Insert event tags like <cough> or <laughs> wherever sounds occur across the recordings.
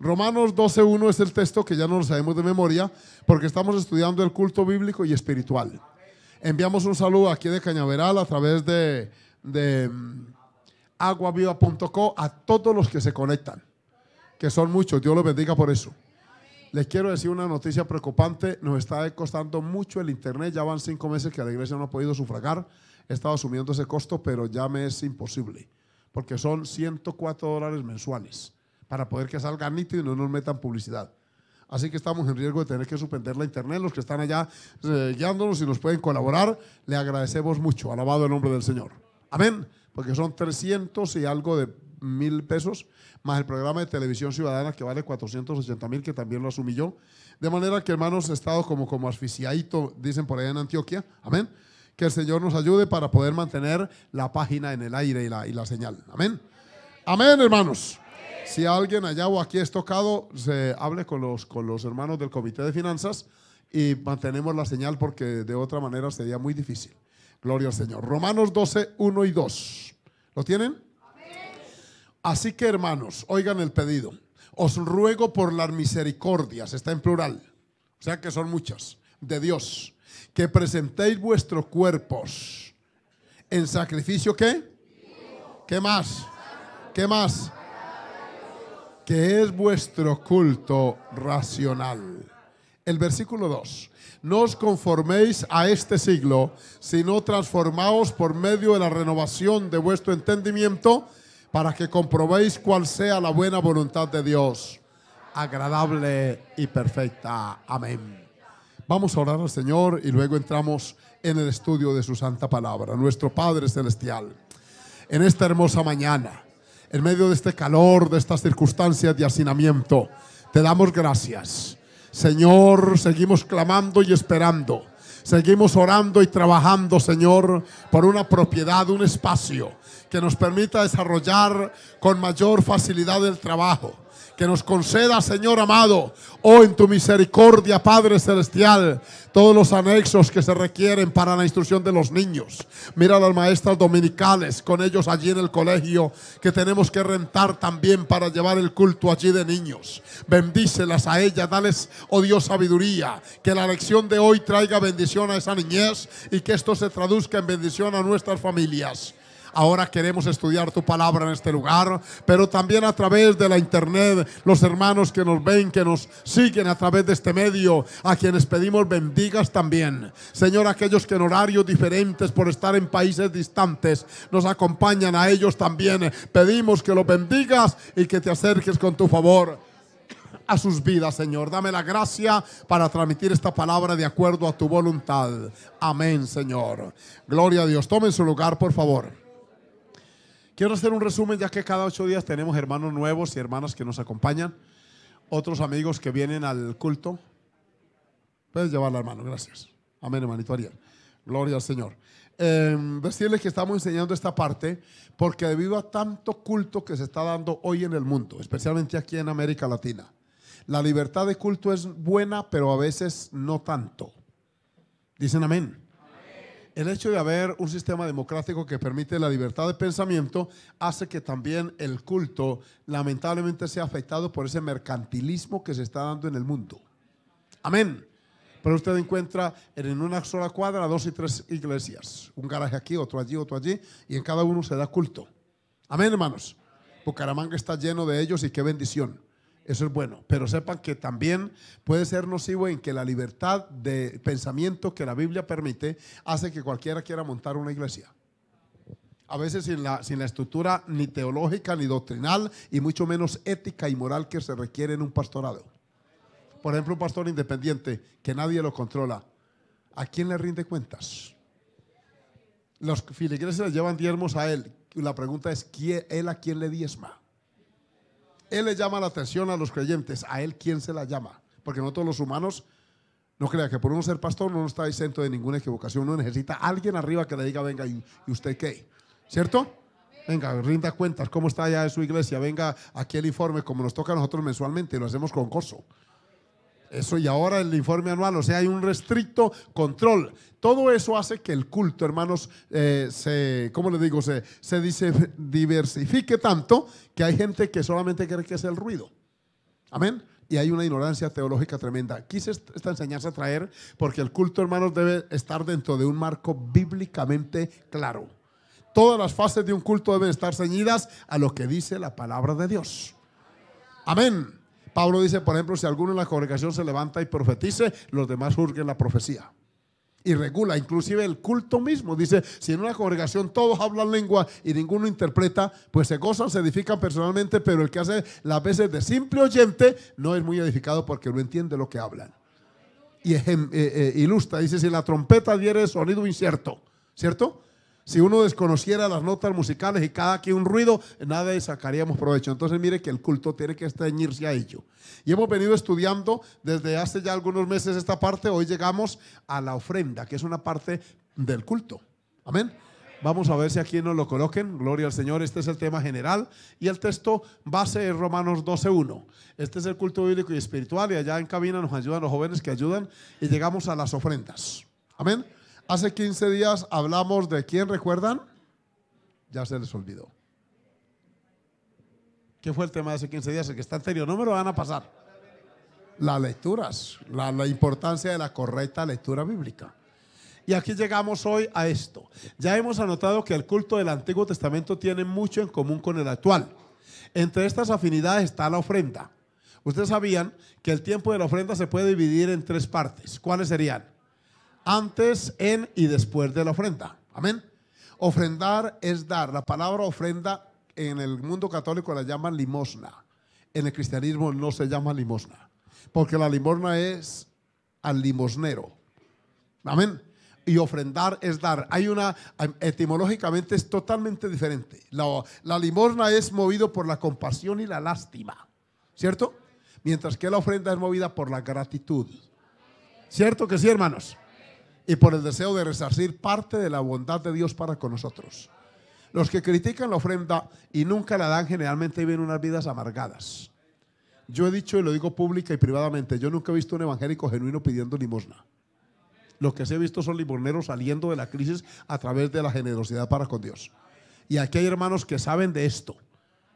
Romanos 12.1 es el texto que ya no lo sabemos de memoria porque estamos estudiando el culto bíblico y espiritual. Enviamos un saludo aquí de Cañaveral a través de, de mm, aguaviva.co a todos los que se conectan, que son muchos. Dios los bendiga por eso. Les quiero decir una noticia preocupante. Nos está costando mucho el Internet. Ya van cinco meses que la iglesia no ha podido sufragar. He estado asumiendo ese costo, pero ya me es imposible, porque son 104 dólares mensuales para poder que salga nítido y no nos metan publicidad. Así que estamos en riesgo de tener que suspender la internet. Los que están allá eh, guiándonos y nos pueden colaborar, le agradecemos mucho. Alabado el nombre del Señor. Amén. Porque son 300 y algo de mil pesos, más el programa de televisión ciudadana que vale 480 mil, que también lo asumí yo. De manera que, hermanos, he estado como, como asfixiadito, dicen por allá en Antioquia. Amén. Que el Señor nos ayude para poder mantener la página en el aire y la, y la señal. Amén. Amén, hermanos. Si alguien allá o aquí es tocado, se hable con los, con los hermanos del Comité de Finanzas y mantenemos la señal porque de otra manera sería muy difícil. Gloria al Señor. Romanos 12, 1 y 2. ¿Lo tienen? Así que hermanos, oigan el pedido. Os ruego por las misericordias, está en plural, o sea que son muchas, de Dios, que presentéis vuestros cuerpos en sacrificio qué? ¿Qué más? ¿Qué más? que es vuestro culto racional. El versículo 2. No os conforméis a este siglo, sino transformaos por medio de la renovación de vuestro entendimiento para que comprobéis cuál sea la buena voluntad de Dios, agradable y perfecta. Amén. Vamos a orar al Señor y luego entramos en el estudio de su santa palabra. Nuestro Padre Celestial, en esta hermosa mañana en medio de este calor, de estas circunstancias de hacinamiento. Te damos gracias. Señor, seguimos clamando y esperando. Seguimos orando y trabajando, Señor, por una propiedad, un espacio que nos permita desarrollar con mayor facilidad el trabajo que nos conceda, Señor amado, oh en tu misericordia, Padre Celestial, todos los anexos que se requieren para la instrucción de los niños. Mira a las maestras dominicales con ellos allí en el colegio que tenemos que rentar también para llevar el culto allí de niños. Bendícelas a ellas, dales, oh Dios, sabiduría, que la lección de hoy traiga bendición a esa niñez y que esto se traduzca en bendición a nuestras familias. Ahora queremos estudiar tu palabra en este lugar, pero también a través de la internet, los hermanos que nos ven, que nos siguen a través de este medio, a quienes pedimos bendigas también. Señor, aquellos que en horarios diferentes, por estar en países distantes, nos acompañan a ellos también. Pedimos que los bendigas y que te acerques con tu favor a sus vidas, Señor. Dame la gracia para transmitir esta palabra de acuerdo a tu voluntad. Amén, Señor. Gloria a Dios. Tomen su lugar, por favor. Quiero hacer un resumen, ya que cada ocho días tenemos hermanos nuevos y hermanas que nos acompañan, otros amigos que vienen al culto. Puedes llevar la hermano, gracias. Amén, hermanito Ariel. Gloria al Señor. Eh, decirles que estamos enseñando esta parte porque debido a tanto culto que se está dando hoy en el mundo, especialmente aquí en América Latina, la libertad de culto es buena, pero a veces no tanto. Dicen amén el hecho de haber un sistema democrático que permite la libertad de pensamiento hace que también el culto lamentablemente sea afectado por ese mercantilismo que se está dando en el mundo. Amén. Pero usted encuentra en una sola cuadra dos y tres iglesias, un garaje aquí, otro allí, otro allí, y en cada uno se da culto. Amén, hermanos. Bucaramanga está lleno de ellos y qué bendición. Eso es bueno, pero sepan que también puede ser nocivo en que la libertad de pensamiento que la Biblia permite hace que cualquiera quiera montar una iglesia. A veces sin la, sin la estructura ni teológica ni doctrinal y mucho menos ética y moral que se requiere en un pastorado. Por ejemplo, un pastor independiente que nadie lo controla, ¿a quién le rinde cuentas? Los filigreses le llevan diezmos a él. La pregunta es, ¿él a quién le diezma? Él le llama la atención a los creyentes. ¿A él quién se la llama? Porque no todos los humanos, no crea que por uno ser pastor no está exento de ninguna equivocación. no necesita alguien arriba que le diga, venga, ¿y usted qué? ¿Cierto? Venga, rinda cuentas, ¿cómo está allá en su iglesia? Venga, aquí el informe, como nos toca a nosotros mensualmente, lo hacemos con corso. Eso y ahora el informe anual, o sea, hay un restricto control. Todo eso hace que el culto, hermanos, eh, se, ¿cómo le digo? Se, se dice, diversifique tanto que hay gente que solamente cree que es el ruido. Amén. Y hay una ignorancia teológica tremenda. Quise esta enseñanza traer porque el culto, hermanos, debe estar dentro de un marco bíblicamente claro. Todas las fases de un culto deben estar ceñidas a lo que dice la palabra de Dios. Amén. Pablo dice, por ejemplo, si alguno en la congregación se levanta y profetice, los demás surgen la profecía. Y regula, inclusive el culto mismo. Dice, si en una congregación todos hablan lengua y ninguno interpreta, pues se gozan, se edifican personalmente, pero el que hace las veces de simple oyente no es muy edificado porque no entiende lo que hablan. Y eh, eh, ilustra, dice, si la trompeta diere sonido incierto, ¿cierto? Si uno desconociera las notas musicales y cada que un ruido, nada sacaríamos provecho. Entonces mire que el culto tiene que extrañirse a ello. Y hemos venido estudiando desde hace ya algunos meses esta parte. Hoy llegamos a la ofrenda, que es una parte del culto. Amén. Vamos a ver si aquí nos lo coloquen. Gloria al Señor. Este es el tema general. Y el texto base es Romanos 12.1. Este es el culto bíblico y espiritual. Y allá en cabina nos ayudan los jóvenes que ayudan. Y llegamos a las ofrendas. Amén. Hace 15 días hablamos de quién recuerdan. Ya se les olvidó. ¿Qué fue el tema de hace 15 días? El que está anterior. No me lo van a pasar. Las lecturas, la, la importancia de la correcta lectura bíblica. Y aquí llegamos hoy a esto. Ya hemos anotado que el culto del Antiguo Testamento tiene mucho en común con el actual. Entre estas afinidades está la ofrenda. Ustedes sabían que el tiempo de la ofrenda se puede dividir en tres partes. ¿Cuáles serían? antes, en y después de la ofrenda. Amén. Ofrendar es dar. La palabra ofrenda en el mundo católico la llaman limosna. En el cristianismo no se llama limosna, porque la limosna es al limosnero. Amén. Y ofrendar es dar. Hay una, etimológicamente es totalmente diferente. La, limosna es movido por la compasión y la lástima, ¿cierto? Mientras que la ofrenda es movida por la gratitud. ¿Cierto que sí, hermanos? y por el deseo de resarcir parte de la bondad de Dios para con nosotros. Los que critican la ofrenda y nunca la dan generalmente viven unas vidas amargadas. Yo he dicho y lo digo pública y privadamente, yo nunca he visto un evangélico genuino pidiendo limosna. Los que se he visto son limoneros saliendo de la crisis a través de la generosidad para con Dios. Y aquí hay hermanos que saben de esto,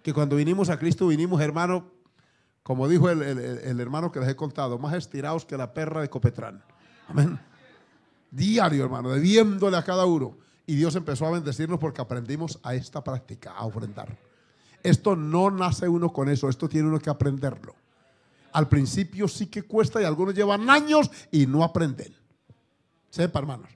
que cuando vinimos a Cristo vinimos, hermano, como dijo el, el hermano que les he contado, más estirados que la perra de Copetrán. Amén diario, hermano, debiéndole a cada uno. Y Dios empezó a bendecirnos porque aprendimos a esta práctica, a ofrendar. Esto no nace uno con eso, esto tiene uno que aprenderlo. Al principio sí que cuesta y algunos llevan años y no aprenden. Sepa, hermanos.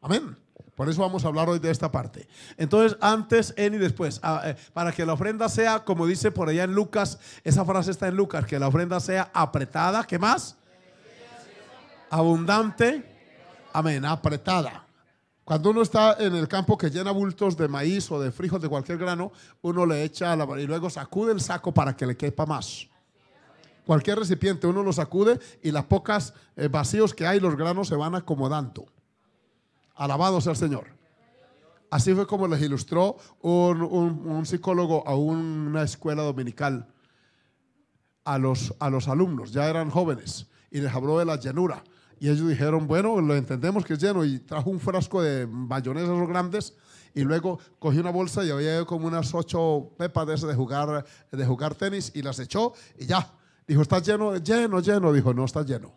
Amén. Por eso vamos a hablar hoy de esta parte. Entonces, antes, en y después, ah, eh, para que la ofrenda sea, como dice por allá en Lucas, esa frase está en Lucas, que la ofrenda sea apretada, ¿qué más? Abundante Amén, apretada. Cuando uno está en el campo que llena bultos de maíz o de frijol, de cualquier grano, uno le echa a la y luego sacude el saco para que le quepa más. Cualquier recipiente, uno lo sacude y las pocas eh, vacíos que hay, los granos se van acomodando. Alabado sea el Señor. Así fue como les ilustró un, psicólogo a una escuela dominical a los, a los alumnos, ya eran jóvenes, y les habló de la llanura y ellos dijeron, bueno, lo entendemos que es lleno. Y trajo un frasco de mayonesas grandes. Y luego cogió una bolsa y había como unas ocho pepas de, de, jugar, de jugar tenis y las echó y ya. Dijo, está lleno, lleno, lleno. Dijo, no, está lleno.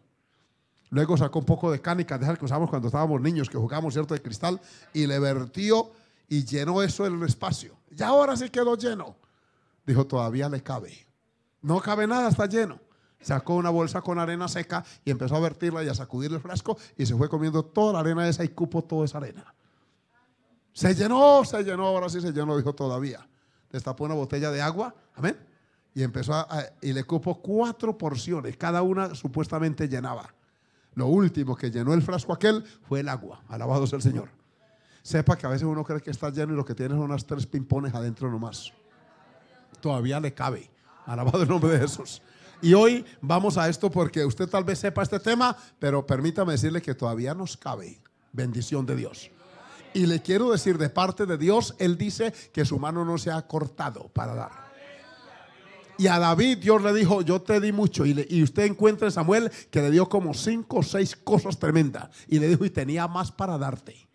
Luego sacó un poco de canica, de esas que usábamos cuando estábamos niños, que jugábamos, ¿cierto?, de cristal, y le vertió y llenó eso el espacio. Y ahora sí quedó lleno. Dijo, todavía le cabe. No cabe nada, está lleno. Sacó una bolsa con arena seca y empezó a vertirla y a sacudir el frasco y se fue comiendo toda la arena esa y cupo toda esa arena. Se llenó, se llenó, ahora sí se llenó, dijo todavía. Destapó una botella de agua, amén. Y empezó y le cupo cuatro porciones, cada una supuestamente llenaba. Lo último que llenó el frasco aquel fue el agua. Alabado sea el Señor. Sepa que a veces uno cree que está lleno y lo que tiene son unas tres pimpones adentro nomás. Todavía le cabe. Alabado el nombre de Jesús. Y hoy vamos a esto porque usted tal vez sepa este tema, pero permítame decirle que todavía nos cabe bendición de Dios. Y le quiero decir de parte de Dios, Él dice que su mano no se ha cortado para dar. Y a David Dios le dijo, yo te di mucho. Y, usted encuentra en Samuel que le dio como cinco o seis cosas tremendas. Y le dijo, y tenía más para darte.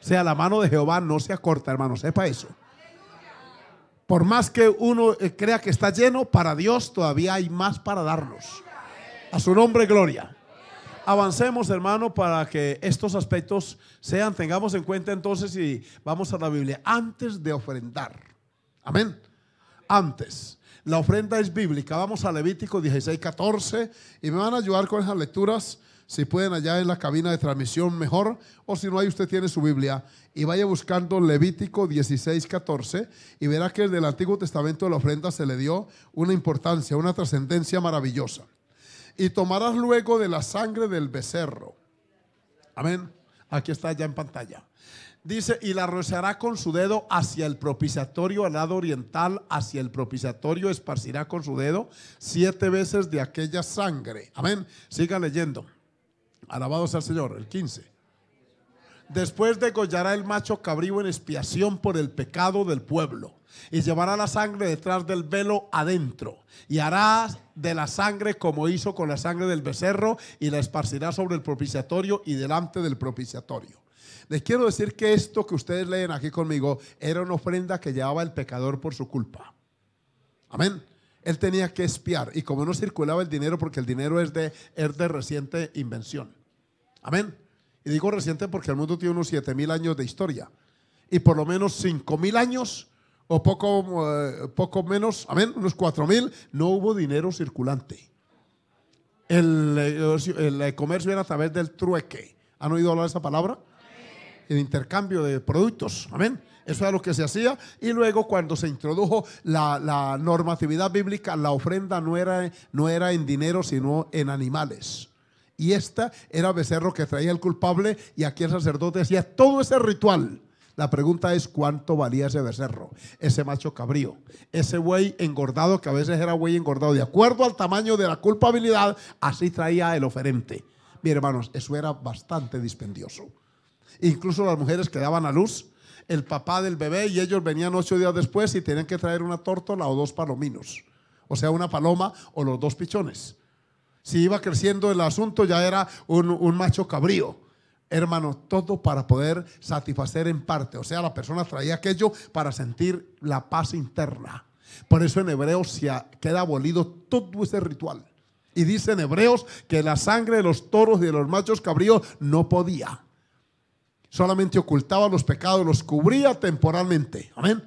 O sea, la mano de Jehová no se acorta, hermano, sepa eso. Por más que uno eh, crea que está lleno, para Dios todavía hay más para darnos. A su nombre, gloria. Avancemos, hermano, para que estos aspectos sean, tengamos en cuenta entonces y vamos a la Biblia. Antes de ofrendar. Amén. Antes. La ofrenda es bíblica. Vamos a Levítico 16, 14 y me van a ayudar con esas lecturas si pueden allá en la cabina de transmisión, mejor. O si no, hay usted tiene su Biblia. Y vaya buscando Levítico 16, 14. Y verá que desde el Antiguo Testamento de la ofrenda se le dio una importancia, una trascendencia maravillosa. Y tomarás luego de la sangre del becerro. Amén. Aquí está ya en pantalla. Dice, y la rociará con su dedo hacia el propiciatorio al lado oriental, hacia el propiciatorio esparcirá con su dedo siete veces de aquella sangre. Amén. Siga leyendo. Alabado sea el Señor, el 15. Después degollará el macho cabrío en expiación por el pecado del pueblo y llevará la sangre detrás del velo adentro y hará de la sangre como hizo con la sangre del becerro y la esparcirá sobre el propiciatorio y delante del propiciatorio. Les quiero decir que esto que ustedes leen aquí conmigo era una ofrenda que llevaba el pecador por su culpa. Amén. Él tenía que espiar y como no circulaba el dinero porque el dinero es de, es de reciente invención. Amén. Y digo reciente porque el mundo tiene unos 7.000 años de historia. Y por lo menos 5.000 años o poco, eh, poco menos, amén, unos 4.000, no hubo dinero circulante. Eh, el, comercio era a través del trueque. ¿Han oído hablar de esa palabra? El intercambio de productos. Amén. Eso era lo que se hacía. Y luego cuando se introdujo la, normatividad bíblica, la ofrenda no era, no era en dinero, sino en animales y esta era becerro que traía el culpable y aquí el sacerdote hacía todo ese ritual. La pregunta es cuánto valía ese becerro, ese macho cabrío, ese buey engordado que a veces era buey engordado. De acuerdo al tamaño de la culpabilidad, así traía el oferente. Mi hermanos, eso era bastante dispendioso. Incluso las mujeres que daban a luz, el papá del bebé y ellos venían ocho días después y tenían que traer una tórtola o dos palominos, o sea, una paloma o los dos pichones. Si iba creciendo el asunto, ya era un, macho cabrío. Hermano, todo para poder satisfacer en parte. O sea, la persona traía aquello para sentir la paz interna. Por eso en Hebreos se queda abolido todo ese ritual. Y dice en Hebreos que la sangre de los toros y de los machos cabríos no podía. Solamente ocultaba los pecados, los cubría temporalmente. Amén.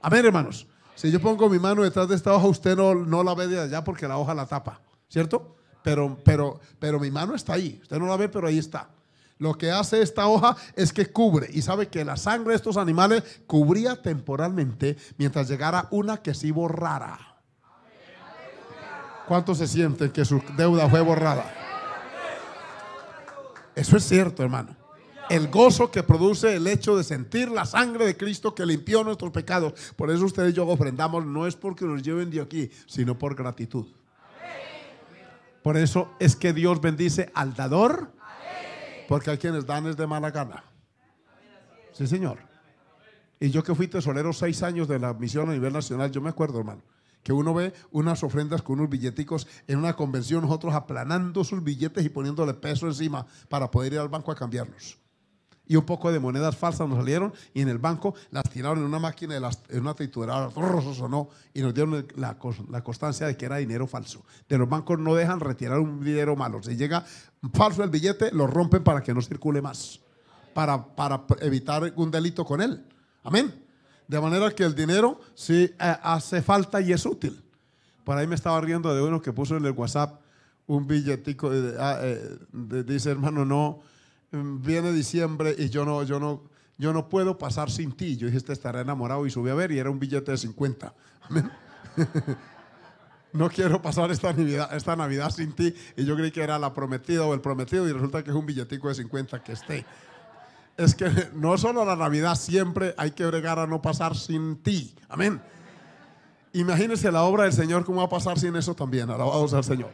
Amén, hermanos. Si yo pongo mi mano detrás de esta hoja, usted no, no la ve de allá porque la hoja la tapa. ¿cierto? Pero, pero, pero mi mano está ahí. Usted no la ve, pero ahí está. Lo que hace esta hoja es que cubre y sabe que la sangre de estos animales cubría temporalmente mientras llegara una que sí borrara. ¿cuánto se siente que su deuda fue borrada? Eso es cierto, hermano. El gozo que produce el hecho de sentir la sangre de Cristo que limpió nuestros pecados. Por eso ustedes y yo ofrendamos, no es porque nos lleven de aquí, sino por gratitud. Por eso es que Dios bendice al dador, porque hay quienes dan es de mala gana. Sí, señor. Y yo que fui tesorero seis años de la misión a nivel nacional, yo me acuerdo, hermano, que uno ve unas ofrendas con unos billeticos en una convención, nosotros aplanando sus billetes y poniéndole peso encima para poder ir al banco a cambiarlos y un poco de monedas falsas nos salieron y en el banco las tiraron en una máquina, en una trituradora, <laughs> sonó y nos dieron la, constancia de que era dinero falso. De los bancos no dejan retirar un dinero malo. Si llega falso el billete, lo rompen para que no circule más, para, para evitar un delito con él. Amén. De manera que el dinero sí eh, hace falta y es útil. Por ahí me estaba riendo de uno que puso en el WhatsApp un billetico, de ah, eh, dice hermano, no viene diciembre y yo no, yo no, yo no puedo pasar sin ti. Yo dije, este estará enamorado y subí a ver y era un billete de 50. <laughs> no quiero pasar esta Navidad, sin ti. Y yo creí que era la prometida o el prometido y resulta que es un billetico de 50 que esté. Es que no solo la Navidad, siempre hay que bregar a no pasar sin ti. Amén. Imagínense la obra del Señor, cómo va a pasar sin eso también. Alabados al Señor.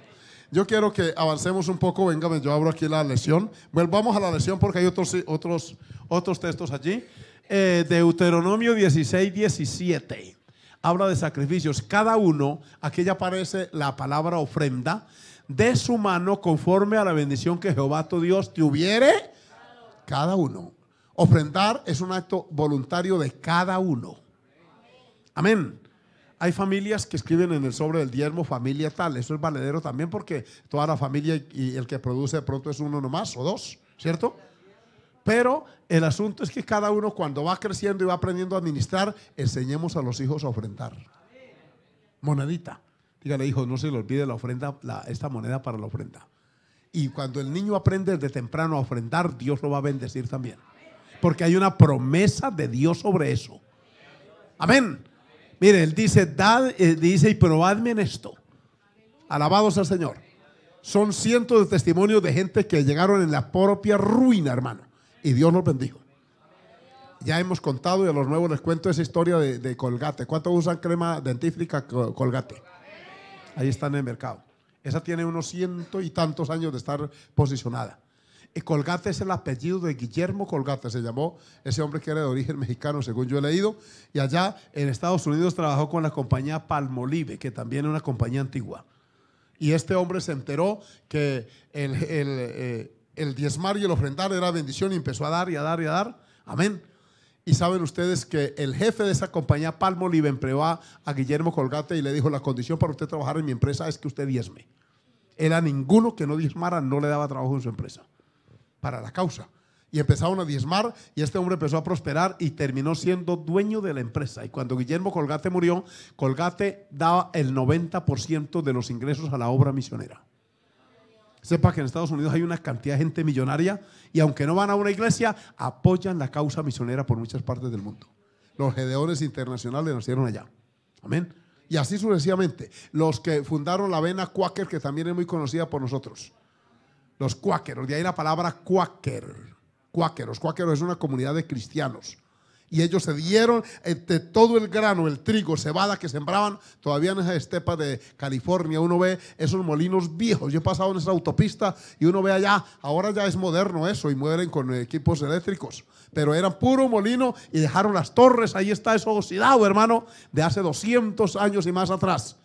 Yo quiero que avancemos un poco. venga yo abro aquí la lección Volvamos a la lección porque hay otros, otros, otros textos allí. Eh, Deuteronomio 16, 17. Habla de sacrificios. Cada uno, aquí ya aparece la palabra ofrenda, de su mano conforme a la bendición que Jehová tu Dios te hubiere. Cada uno. Ofrendar es un acto voluntario de cada uno. Amén. Hay familias que escriben en el sobre del diezmo familia tal. Eso es valedero también porque toda la familia y el que produce de pronto es uno nomás o dos, ¿cierto? Pero el asunto es que cada uno cuando va creciendo y va aprendiendo a administrar, enseñemos a los hijos a ofrendar. Monedita. Dígale, hijo, no se le olvide la ofrenda, esta moneda para la ofrenda. Y cuando el niño aprende desde temprano a ofrendar, Dios lo va a bendecir también. Porque hay una promesa de Dios sobre eso. Amén. Mire, él dice, dad, eh, dice y probadme en esto. Alabados al Señor. Son cientos de testimonios de gente que llegaron en la propia ruina, hermano. Y Dios los bendijo. Ya hemos contado y a los nuevos les cuento esa historia de, Colgate. ¿Cuántos usan crema dentífrica Colgate? Ahí está en el mercado. Esa tiene unos ciento y tantos años de estar posicionada. Colgate es el apellido de Guillermo Colgate, se llamó ese hombre que era de origen mexicano, según yo he leído. Y allá en Estados Unidos trabajó con la compañía Palmolive, que también es una compañía antigua. Y este hombre se enteró que el, eh, diezmar y el ofrendar era bendición y empezó a dar y a dar y a dar. Amén. Y saben ustedes que el jefe de esa compañía, Palmolive, empleó a Guillermo Colgate y le dijo, la condición para usted trabajar en mi empresa es que usted diezme. Era ninguno que no diezmara, no le daba trabajo en su empresa para la causa. Y empezaron a diezmar y este hombre empezó a prosperar y terminó siendo dueño de la empresa. Y cuando Guillermo Colgate murió, Colgate daba el 90% de los ingresos a la obra misionera. Sepa que en Estados Unidos hay una cantidad de gente millonaria y aunque no van a una iglesia, apoyan la causa misionera por muchas partes del mundo. Los gedeones internacionales nacieron allá. Amén. Y así sucesivamente. Los que fundaron la vena Quaker, que también es muy conocida por nosotros los cuáqueros, de ahí la palabra cuáquer. Cuáqueros, cuáqueros es una comunidad de cristianos. Y ellos se dieron este todo el grano, el trigo, cebada que sembraban, todavía en esa estepa de California, uno ve esos molinos viejos. Yo he pasado en esa autopista y uno ve allá, ahora ya es moderno eso y mueren con equipos eléctricos. Pero eran puro molino y dejaron las torres, ahí está eso oxidado, hermano, de hace 200 años y más atrás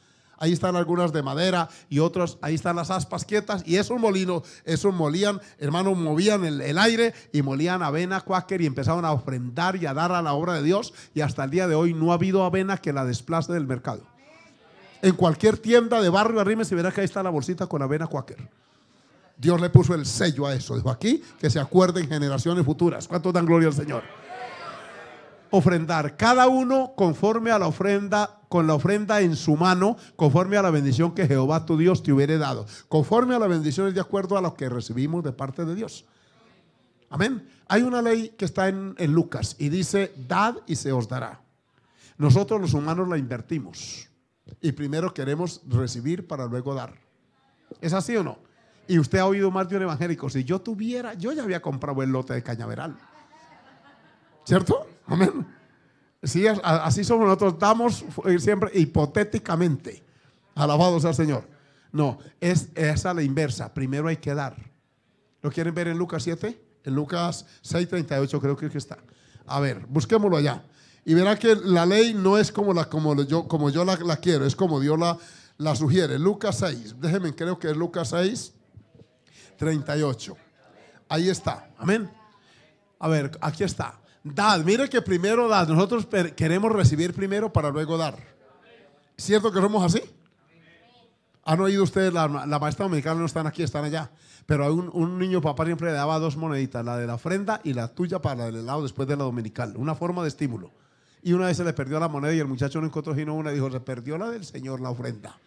ahí están algunas de madera y otras, ahí están las aspas quietas y esos molinos, esos molían, hermanos, movían el, aire y molían avena, cuáquer y empezaban a ofrendar y a dar a la obra de Dios y hasta el día de hoy no ha habido avena que la desplace del mercado. En cualquier tienda de barrio arrime, y verá que ahí está la bolsita con avena cuáquer. Dios le puso el sello a eso. Dijo aquí que se acuerden generaciones futuras. ¿Cuántos dan gloria al Señor? ofrendar, cada uno conforme a la ofrenda, con la ofrenda en su mano, conforme a la bendición que Jehová tu Dios te hubiere dado, conforme a las bendiciones de acuerdo a lo que recibimos de parte de Dios. Amén. Hay una ley que está en, en Lucas y dice, dad y se os dará. Nosotros los humanos la invertimos y primero queremos recibir para luego dar. ¿Es así o no? Y usted ha oído más de un evangélico, si yo tuviera, yo ya había comprado el lote de cañaveral. ¿Cierto? Amén. Sí, así somos nosotros, damos siempre hipotéticamente. Alabados al Señor. No, es, es la inversa. Primero hay que dar. ¿Lo quieren ver en Lucas 7? En Lucas 6, 38 creo que está. A ver, busquémoslo allá. Y verá que la ley no es como, la, como yo, como yo la, la quiero, es como Dios la, la sugiere. Lucas 6, déjenme, creo que es Lucas 6, 38. Ahí está, amén. A ver, aquí está. Dad, mire que primero Nosotros queremos recibir primero para luego dar. ¿Cierto que somos así? ¿Han oído ustedes? La, maestra dominicana no están aquí, están allá. Pero un, niño papá siempre le daba dos moneditas, la de la ofrenda y la tuya para el lado después de la dominical. Una forma de estímulo. Y una vez se le perdió la moneda y el muchacho no encontró sino una y dijo, se perdió la del Señor, la ofrenda.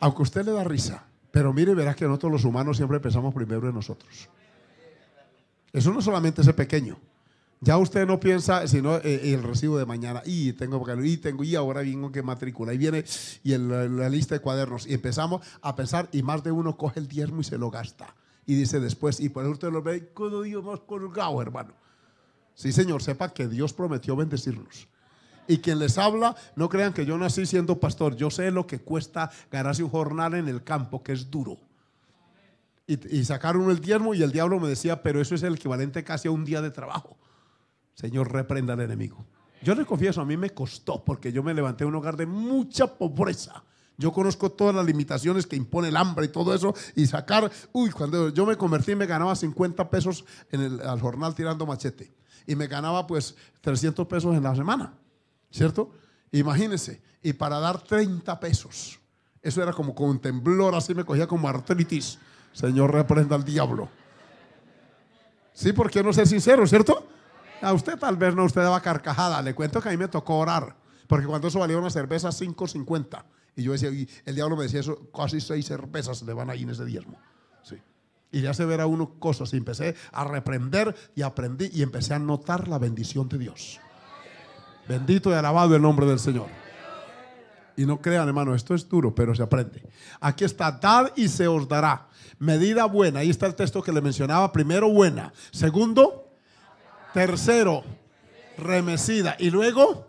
Aunque usted le da risa, pero mire, verá que nosotros los humanos siempre pensamos primero en nosotros. Eso no solamente es pequeño. Ya usted no piensa, sino eh, eh, el recibo de mañana, y tengo, y tengo, y ahora vengo que matrícula, y viene, y la lista de cuadernos, y empezamos a pensar, y más de uno coge el diezmo y se lo gasta. Y dice después, y por eso usted lo ve, ¿cómo Dios más colgado, hermano? Sí, señor, sepa que Dios prometió bendecirnos. Y quien les habla, no crean que yo nací siendo pastor, yo sé lo que cuesta ganarse un jornal en el campo, que es duro y, sacaron el diezmo y el diablo me decía, pero eso es el equivalente casi a un día de trabajo. Señor, reprenda al enemigo. Yo le confieso, a mí me costó porque yo me levanté en un hogar de mucha pobreza. Yo conozco todas las limitaciones que impone el hambre y todo eso. Y sacar, uy, cuando yo me convertí me ganaba 50 pesos en el, al jornal tirando machete. Y me ganaba pues 300 pesos en la semana, ¿cierto? Imagínense. Y para dar 30 pesos. Eso era como con temblor, así me cogía como artritis. Señor, reprenda al diablo. Sí, porque no ser sincero, ¿cierto? A usted tal vez no, usted daba carcajada. Le cuento que a mí me tocó orar, porque cuando eso valía una cerveza 5.50. Y yo decía, el diablo me decía eso, casi seis cervezas le van ahí en ese diezmo. Sí. Y ya se verá uno cosas. Y empecé a reprender y aprendí y empecé a notar la bendición de Dios. Bendito y alabado el nombre del Señor. Y no crean, hermano, esto es duro, pero se aprende. Aquí está, dad y se os dará. Medida buena. Ahí está el texto que le mencionaba. Primero, buena. Segundo, tercero, remecida. Y luego,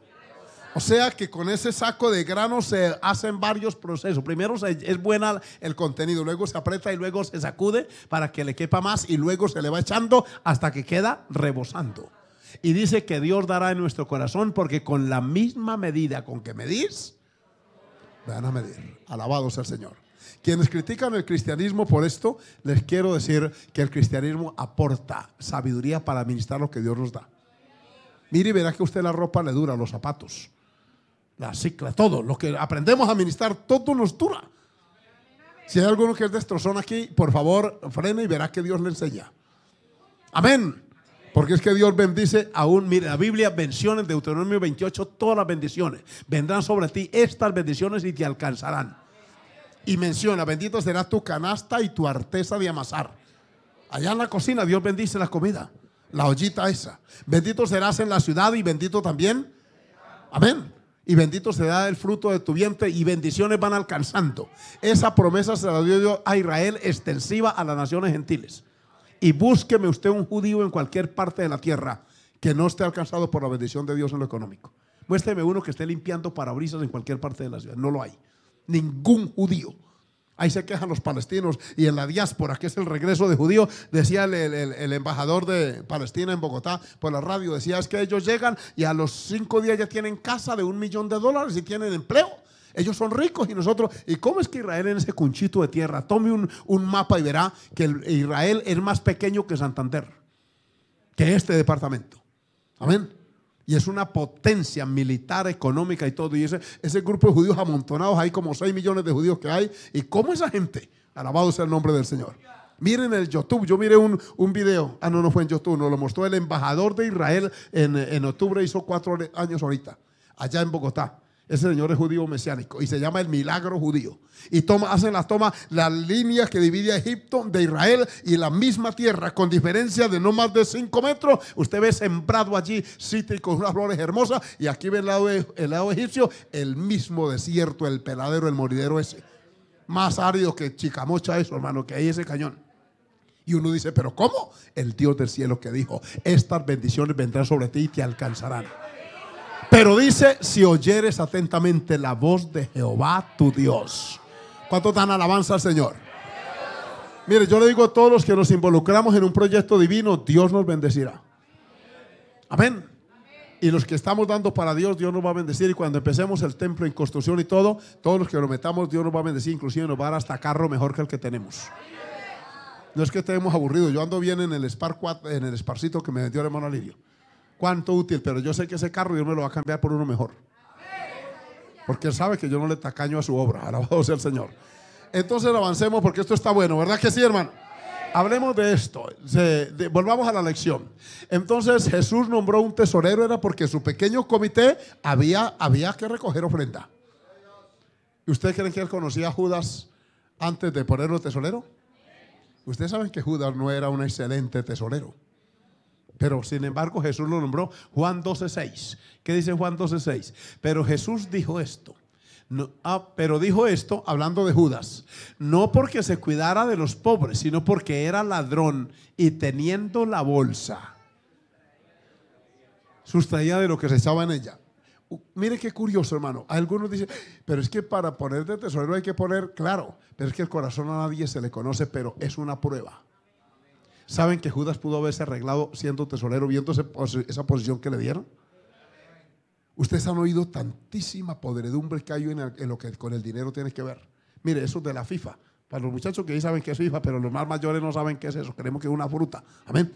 o sea que con ese saco de grano se hacen varios procesos. Primero es buena el contenido, luego se aprieta y luego se sacude para que le quepa más y luego se le va echando hasta que queda rebosando. Y dice que Dios dará en nuestro corazón porque con la misma medida con que medís, van a medir. Alabado sea el Señor. Quienes critican el cristianismo por esto, les quiero decir que el cristianismo aporta sabiduría para administrar lo que Dios nos da. Mire y verá que usted la ropa le dura, los zapatos, la cicla, todo. Lo que aprendemos a administrar, todo nos dura. Si hay alguno que es destrozón aquí, por favor, frena y verá que Dios le enseña. Amén. Porque es que Dios bendice aún, mire, la Biblia menciona en Deuteronomio 28 todas las bendiciones. Vendrán sobre ti estas bendiciones y te alcanzarán. Y menciona, bendito será tu canasta y tu artesa de amasar. Allá en la cocina Dios bendice la comida, la ollita esa. Bendito serás en la ciudad y bendito también. Amén. Y bendito será el fruto de tu vientre y bendiciones van alcanzando. Esa promesa se la dio Dios a Israel extensiva a las naciones gentiles y búsqueme usted un judío en cualquier parte de la tierra que no esté alcanzado por la bendición de Dios en lo económico. Muéstreme uno que esté limpiando parabrisas en cualquier parte de la ciudad. No lo hay. Ningún judío. Ahí se quejan los palestinos y en la diáspora, que es el regreso de judíos, decía el, embajador de Palestina en Bogotá por la radio, decía es que ellos llegan y a los cinco días ya tienen casa de un millón de dólares y tienen empleo ellos son ricos y nosotros. ¿Y cómo es que Israel en ese cunchito de tierra? Tome un, mapa y verá que Israel es más pequeño que Santander, que este departamento. Amén. Y es una potencia militar, económica y todo. Y ese, grupo de judíos amontonados, hay como 6 millones de judíos que hay. ¿Y cómo esa gente? Alabado sea el nombre del Señor. Miren el YouTube, yo miré un, un, video, ah no, no fue en YouTube, nos lo mostró el embajador de Israel en, en octubre, hizo cuatro años ahorita, allá en Bogotá. Ese señor es judío mesiánico y se llama el milagro judío. Y toma, hacen las tomas, las líneas que divide a Egipto de Israel y la misma tierra, con diferencia de no más de 5 metros. Usted ve sembrado allí con unas flores hermosas. Y aquí ve el lado, e, el lado egipcio, el mismo desierto, el peladero, el moridero ese. Más árido que Chicamocha, eso, hermano, que hay ese cañón. Y uno dice, ¿pero cómo? El Dios del cielo que dijo: Estas bendiciones vendrán sobre ti y te alcanzarán. Pero dice, si oyeres atentamente la voz de Jehová tu Dios. ¿Cuánto dan alabanza al Señor? Mire, yo le digo a todos los que nos involucramos en un proyecto divino, Dios nos bendecirá. Amén. Y los que estamos dando para Dios, Dios nos va a bendecir. Y cuando empecemos el templo en construcción y todo, todos los que lo metamos, Dios nos va a bendecir. Inclusive nos va a dar hasta carro mejor que el que tenemos. No es que estemos aburridos. Yo ando bien en el, spark en el esparcito que me metió el hermano Alirio cuánto útil, pero yo sé que ese carro Dios me lo va a cambiar por uno mejor. Porque Él sabe que yo no le tacaño a su obra. <laughs> Alabado sea el Señor. Entonces avancemos porque esto está bueno, ¿verdad que sí, hermano? Hablemos de esto. volvamos a la lección. Entonces Jesús nombró un tesorero, era porque su pequeño comité había, había que recoger ofrenda. ustedes creen que él conocía a Judas antes de ponerlo tesorero? Ustedes saben que Judas no era un excelente tesorero. Pero sin embargo Jesús lo nombró Juan 12.6. ¿Qué dice Juan 12.6? Pero Jesús dijo esto. Ah, pero dijo esto hablando de Judas, no porque se cuidara de los pobres, sino porque era ladrón y teniendo la bolsa, sustraía de lo que se echaba en ella. mire qué curioso, hermano. Algunos dicen, pero es que para poner de tesoro hay que poner, claro, pero es que el corazón a nadie se le conoce, pero es una prueba. ¿Saben que Judas pudo haberse arreglado siendo tesorero, viendo esa posición que le dieron? Ustedes han oído tantísima podredumbre que hay en, lo que con el dinero tiene que ver. Mire, eso es de la FIFA. Para los muchachos que ahí saben qué es FIFA, pero los más mayores no saben qué es eso. Creemos que es una fruta. Amén.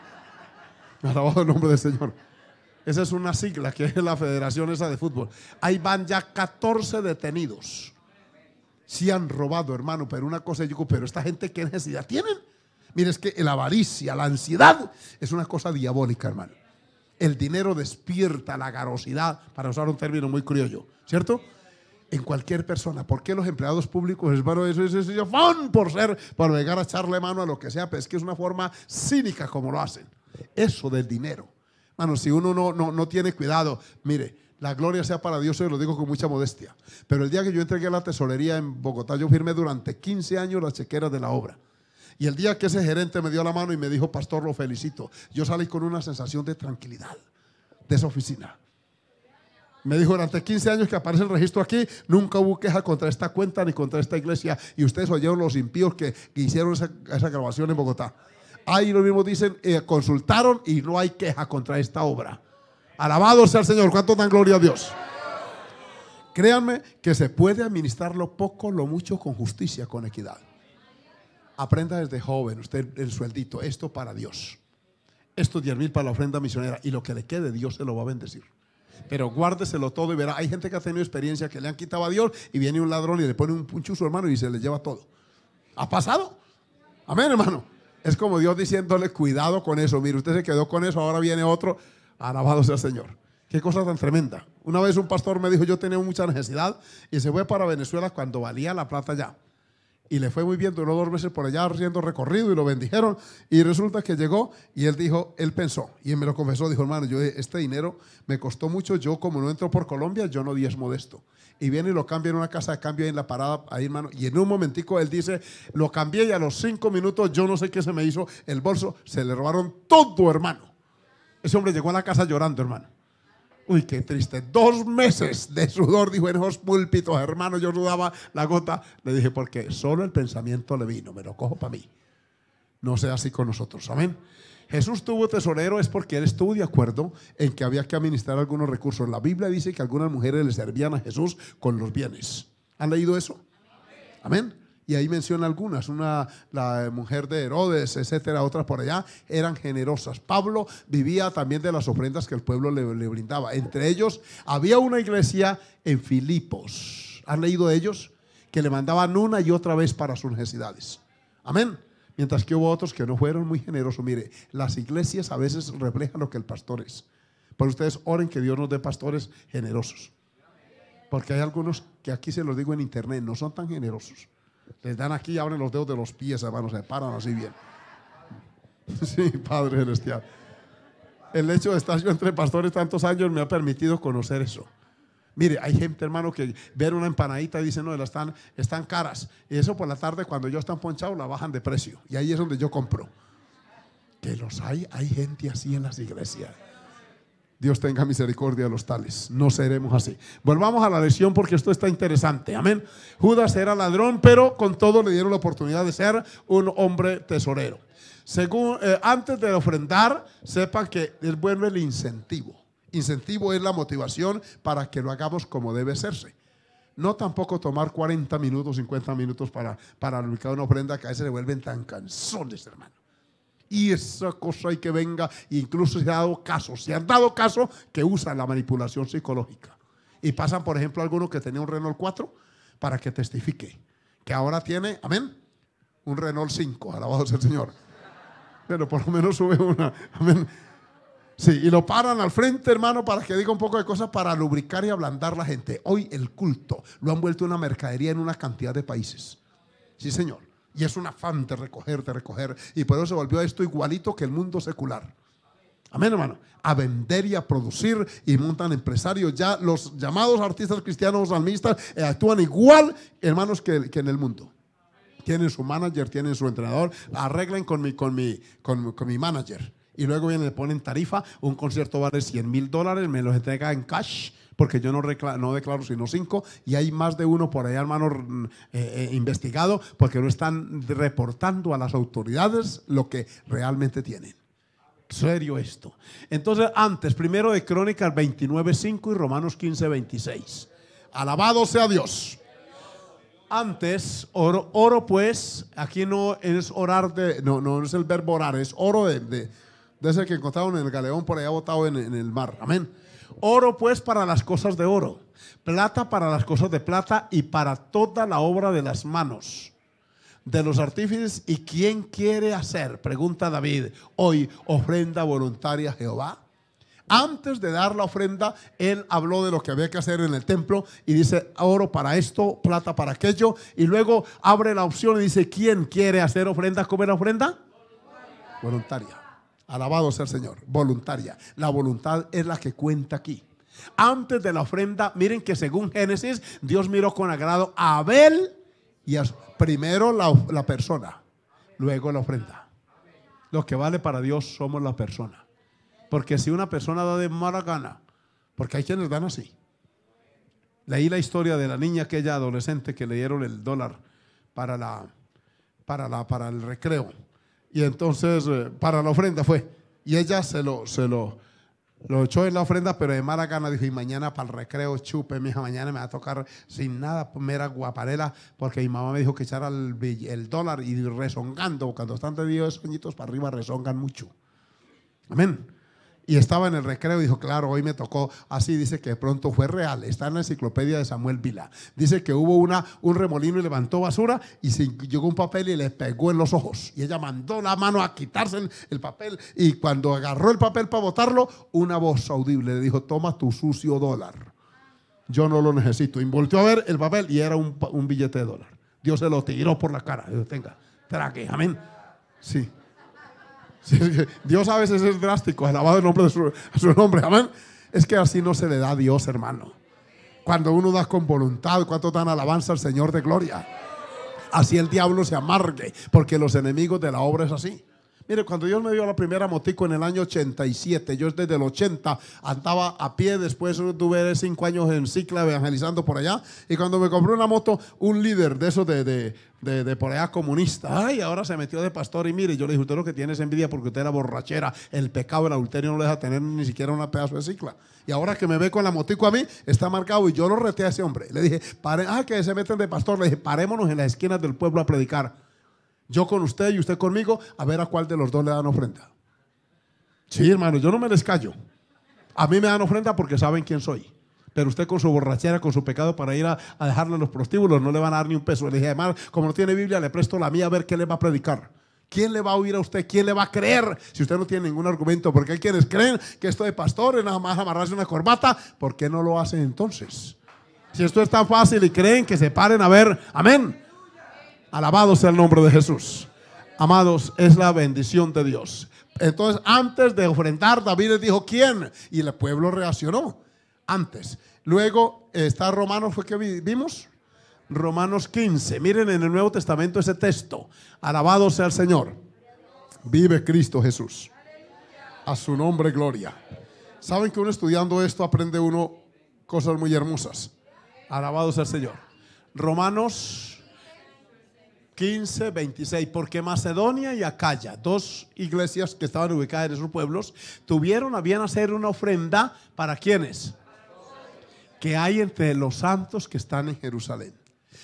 <laughs> Alabado el nombre del Señor. Esa es una sigla que es la Federación esa de fútbol. Ahí van ya 14 detenidos. Si han robado, hermano, pero una cosa yo digo, pero esta gente qué necesidad tienen. Mire, es que la avaricia, la ansiedad es una cosa diabólica, hermano. El dinero despierta la garosidad, para usar un término muy criollo, ¿cierto? En cualquier persona. ¿Por qué los empleados públicos, hermano, eso es eso, fan por ser, para llegar a echarle mano a lo que sea? Pero pues es que es una forma cínica como lo hacen. Eso del dinero. Hermano, si uno no, no, tiene cuidado, mire, la gloria sea para Dios, yo lo digo con mucha modestia. Pero el día que yo entregué la tesorería en Bogotá, yo firmé durante 15 años la chequeras de la obra. Y el día que ese gerente me dio la mano y me dijo, pastor, lo felicito, yo salí con una sensación de tranquilidad de esa oficina. Me dijo, durante 15 años que aparece el registro aquí, nunca hubo queja contra esta cuenta ni contra esta iglesia. Y ustedes oyeron los impíos que, hicieron esa, grabación en Bogotá. Ahí lo mismo dicen, eh, consultaron y no hay queja contra esta obra. Alabado sea el Señor. ¿Cuánto dan gloria a Dios? Créanme que se puede administrar lo poco, lo mucho con justicia, con equidad. Aprenda desde joven usted el sueldito, esto para Dios. esto 10 mil para la ofrenda misionera y lo que le quede Dios se lo va a bendecir. Pero guárdeselo todo y verá, hay gente que ha tenido experiencia que le han quitado a Dios y viene un ladrón y le pone un puncho a su hermano y se le lleva todo. ¿Ha pasado? Amén, hermano. Es como Dios diciéndole, cuidado con eso. Mire, usted se quedó con eso, ahora viene otro. Alabado sea el Señor. Qué cosa tan tremenda. Una vez un pastor me dijo, yo tenía mucha necesidad y se fue para Venezuela cuando valía la plata ya y le fue muy bien, duró dos meses por allá haciendo recorrido y lo bendijeron. Y resulta que llegó y él dijo, él pensó, y él me lo confesó, dijo, hermano, yo este dinero me costó mucho, yo como no entro por Colombia, yo no diezmo de esto. Y viene y lo cambia en una casa de cambio ahí en la parada, ahí hermano, y en un momentico él dice, lo cambié y a los cinco minutos yo no sé qué se me hizo, el bolso, se le robaron todo, hermano. Ese hombre llegó a la casa llorando, hermano. Uy, qué triste. Dos meses de sudor, dijo en los púlpitos, hermano, yo sudaba la gota. Le dije, porque solo el pensamiento le vino, me lo cojo para mí. No sea así con nosotros, amén. Jesús tuvo tesorero es porque él estuvo de acuerdo en que había que administrar algunos recursos. La Biblia dice que algunas mujeres le servían a Jesús con los bienes. ¿Han leído eso? Amén y ahí menciona algunas, una, la mujer de Herodes, etcétera, otras por allá, eran generosas. Pablo vivía también de las ofrendas que el pueblo le, le brindaba. Entre ellos había una iglesia en Filipos. ¿Han leído de ellos? Que le mandaban una y otra vez para sus necesidades. Amén. Mientras que hubo otros que no fueron muy generosos. Mire, las iglesias a veces reflejan lo que el pastor es. Pero ustedes oren que Dios nos dé pastores generosos. Porque hay algunos que aquí se los digo en internet, no son tan generosos. Les dan aquí y abren los dedos de los pies, hermano, se paran así bien. <laughs> Sí, Padre Celestial. El hecho de estar yo entre pastores tantos años me ha permitido conocer eso. Mire, hay gente, hermano, que ver una empanadita y dicen, no, están, están caras. Y eso por la tarde, cuando yo están ponchados, la bajan de precio. Y ahí es donde yo compro. Que los hay, hay gente así en las iglesias. Dios tenga misericordia de los tales. No seremos así. Volvamos a la lección porque esto está interesante. Amén. Judas era ladrón, pero con todo le dieron la oportunidad de ser un hombre tesorero. Según, eh, antes de ofrendar, sepa que es vuelve el incentivo. Incentivo es la motivación para que lo hagamos como debe serse. No tampoco tomar 40 minutos, 50 minutos para, para una ofrenda que a veces se vuelven tan cansones, hermano y esa cosa hay que venga. Incluso se ha dado casos, se han dado casos que usan la manipulación psicológica. Y pasan, por ejemplo, algunos que tenía un Renault 4 para que testifique, que ahora tiene, amén, un Renault 5, alabado sea el Señor. Pero por lo menos sube una, amén. Sí, y lo paran al frente, hermano, para que diga un poco de cosas para lubricar y ablandar la gente. Hoy el culto lo han vuelto una mercadería en una cantidad de países. Sí, señor. Y es un afán de recoger, de recoger. Y por eso se volvió esto igualito que el mundo secular. Amén, hermano. A vender y a producir y montan empresarios. Ya los llamados artistas cristianos, salmistas, eh, actúan igual, hermanos, que, que en el mundo tienen su manager, tienen su entrenador, arreglen con mi, con mi, con, mi manager. Y luego vienen, le ponen tarifa, un concierto vale 100 mil dólares, me los entrega en cash, porque yo no, declaro sino cinco y hay más de uno por allá, hermano, eh, eh, investigado, porque no están reportando a las autoridades lo que realmente tienen. Serio esto. Entonces, antes, primero de Crónicas 29, 5 y Romanos 15, 26. Alabado sea Dios antes, oro, pues, aquí no es orar de, no, no es el verbo orar, es oro de, de, ese que encontraron en el galeón por allá botado en el mar. Amén. Oro pues para las cosas de oro, plata para las cosas de plata y para toda la obra de las manos de los artífices. ¿Y quién quiere hacer? Pregunta David. Hoy ofrenda voluntaria a Jehová. Antes de dar la ofrenda, él habló de lo que había que hacer en el templo y dice, oro para esto, plata para aquello. Y luego abre la opción y dice, ¿quién quiere hacer ofrenda? la ofrenda? voluntaria. Alabado sea el Señor. Voluntaria. La voluntad es la que cuenta aquí. Antes de la ofrenda, miren que según Génesis, Dios miró con agrado a Abel y a, primero la, persona, luego la ofrenda. Lo que vale para Dios somos la persona. Porque si una persona da de mala gana, porque hay quienes dan así. Leí la historia de la niña aquella adolescente que le dieron el dólar para, la, para, la, para el recreo y entonces, eh, para la ofrenda fue. Y ella se lo, se lo, lo echó en la ofrenda, pero de mala gana dijo, y mañana para el recreo, chupe, hija, mañana me va a tocar sin nada, mera guaparela, porque mi mamá me dijo que echara el, dólar y rezongando, cuando están de Dios coñitos para arriba rezongan mucho. Amén y estaba en el recreo y dijo, claro, hoy me tocó. Así dice que de pronto fue real. Está en la enciclopedia de Samuel Vila. Dice que hubo una, un remolino y levantó basura y se, llegó un papel y le pegó en los ojos. Y ella mandó la mano a quitarse el, papel y cuando agarró el papel para botarlo, una voz audible le dijo, toma tu sucio dólar. Yo no lo necesito. Y a ver el papel y era un, billete de dólar. Dios se lo tiró por la cara. Dios tenga. Traque, amén. Sí. Dios a veces es drástico, alabado el nombre de su, nombre, amén. Es que así no se le da a Dios, hermano. Cuando uno da con voluntad, cuánto dan alabanza al Señor de gloria. Así el diablo se amargue, porque los enemigos de la obra es así. Mire, cuando Dios me dio la primera motico en el año 87, yo desde el 80 andaba a pie, después tuve cinco años en cicla evangelizando por allá, y cuando me compré una moto, un líder de eso de, de, por comunista, ay, ahora se metió de pastor y mire, yo le dije, usted lo que tiene es envidia porque usted era borrachera, el pecado, el adulterio no le deja tener ni siquiera una pedazo de cicla. Y ahora que me ve con la motico a mí, está marcado y yo lo reté a ese hombre. Le dije, pare, ah, que se meten de pastor, le dije, parémonos en la esquina del pueblo a predicar. Yo con usted y usted conmigo, a ver a cuál de los dos le dan ofrenda. Sí, hermano, yo no me les callo. A mí me dan ofrenda porque saben quién soy. Pero usted con su borrachera, con su pecado para ir a, dejarle los prostíbulos, no le van a dar ni un peso. Le dije, además, como no tiene Biblia, le presto la mía a ver qué le va a predicar. ¿Quién le va a oír a usted? ¿Quién le va a creer si usted no tiene ningún argumento? Porque hay quienes creen que esto de pastor nada más amarrarse una corbata. ¿Por qué no lo hacen entonces? Si esto es tan fácil y creen que se paren a ver, amén. Alabado sea el nombre de Jesús. Amados, es la bendición de Dios. Entonces, antes de ofrendar, David dijo, ¿quién? Y el pueblo reaccionó antes. Luego está Romanos, fue que vimos. Romanos 15. Miren en el Nuevo Testamento ese texto. Alabado sea el Señor. Vive Cristo Jesús. A su nombre, gloria. Saben que uno estudiando esto aprende uno cosas muy hermosas. Alabado sea el Señor. Romanos 15, 26, porque Macedonia y Acaya, dos iglesias que estaban ubicadas en esos pueblos, tuvieron a bien hacer una ofrenda para quienes? Que hay entre los santos que están en Jerusalén.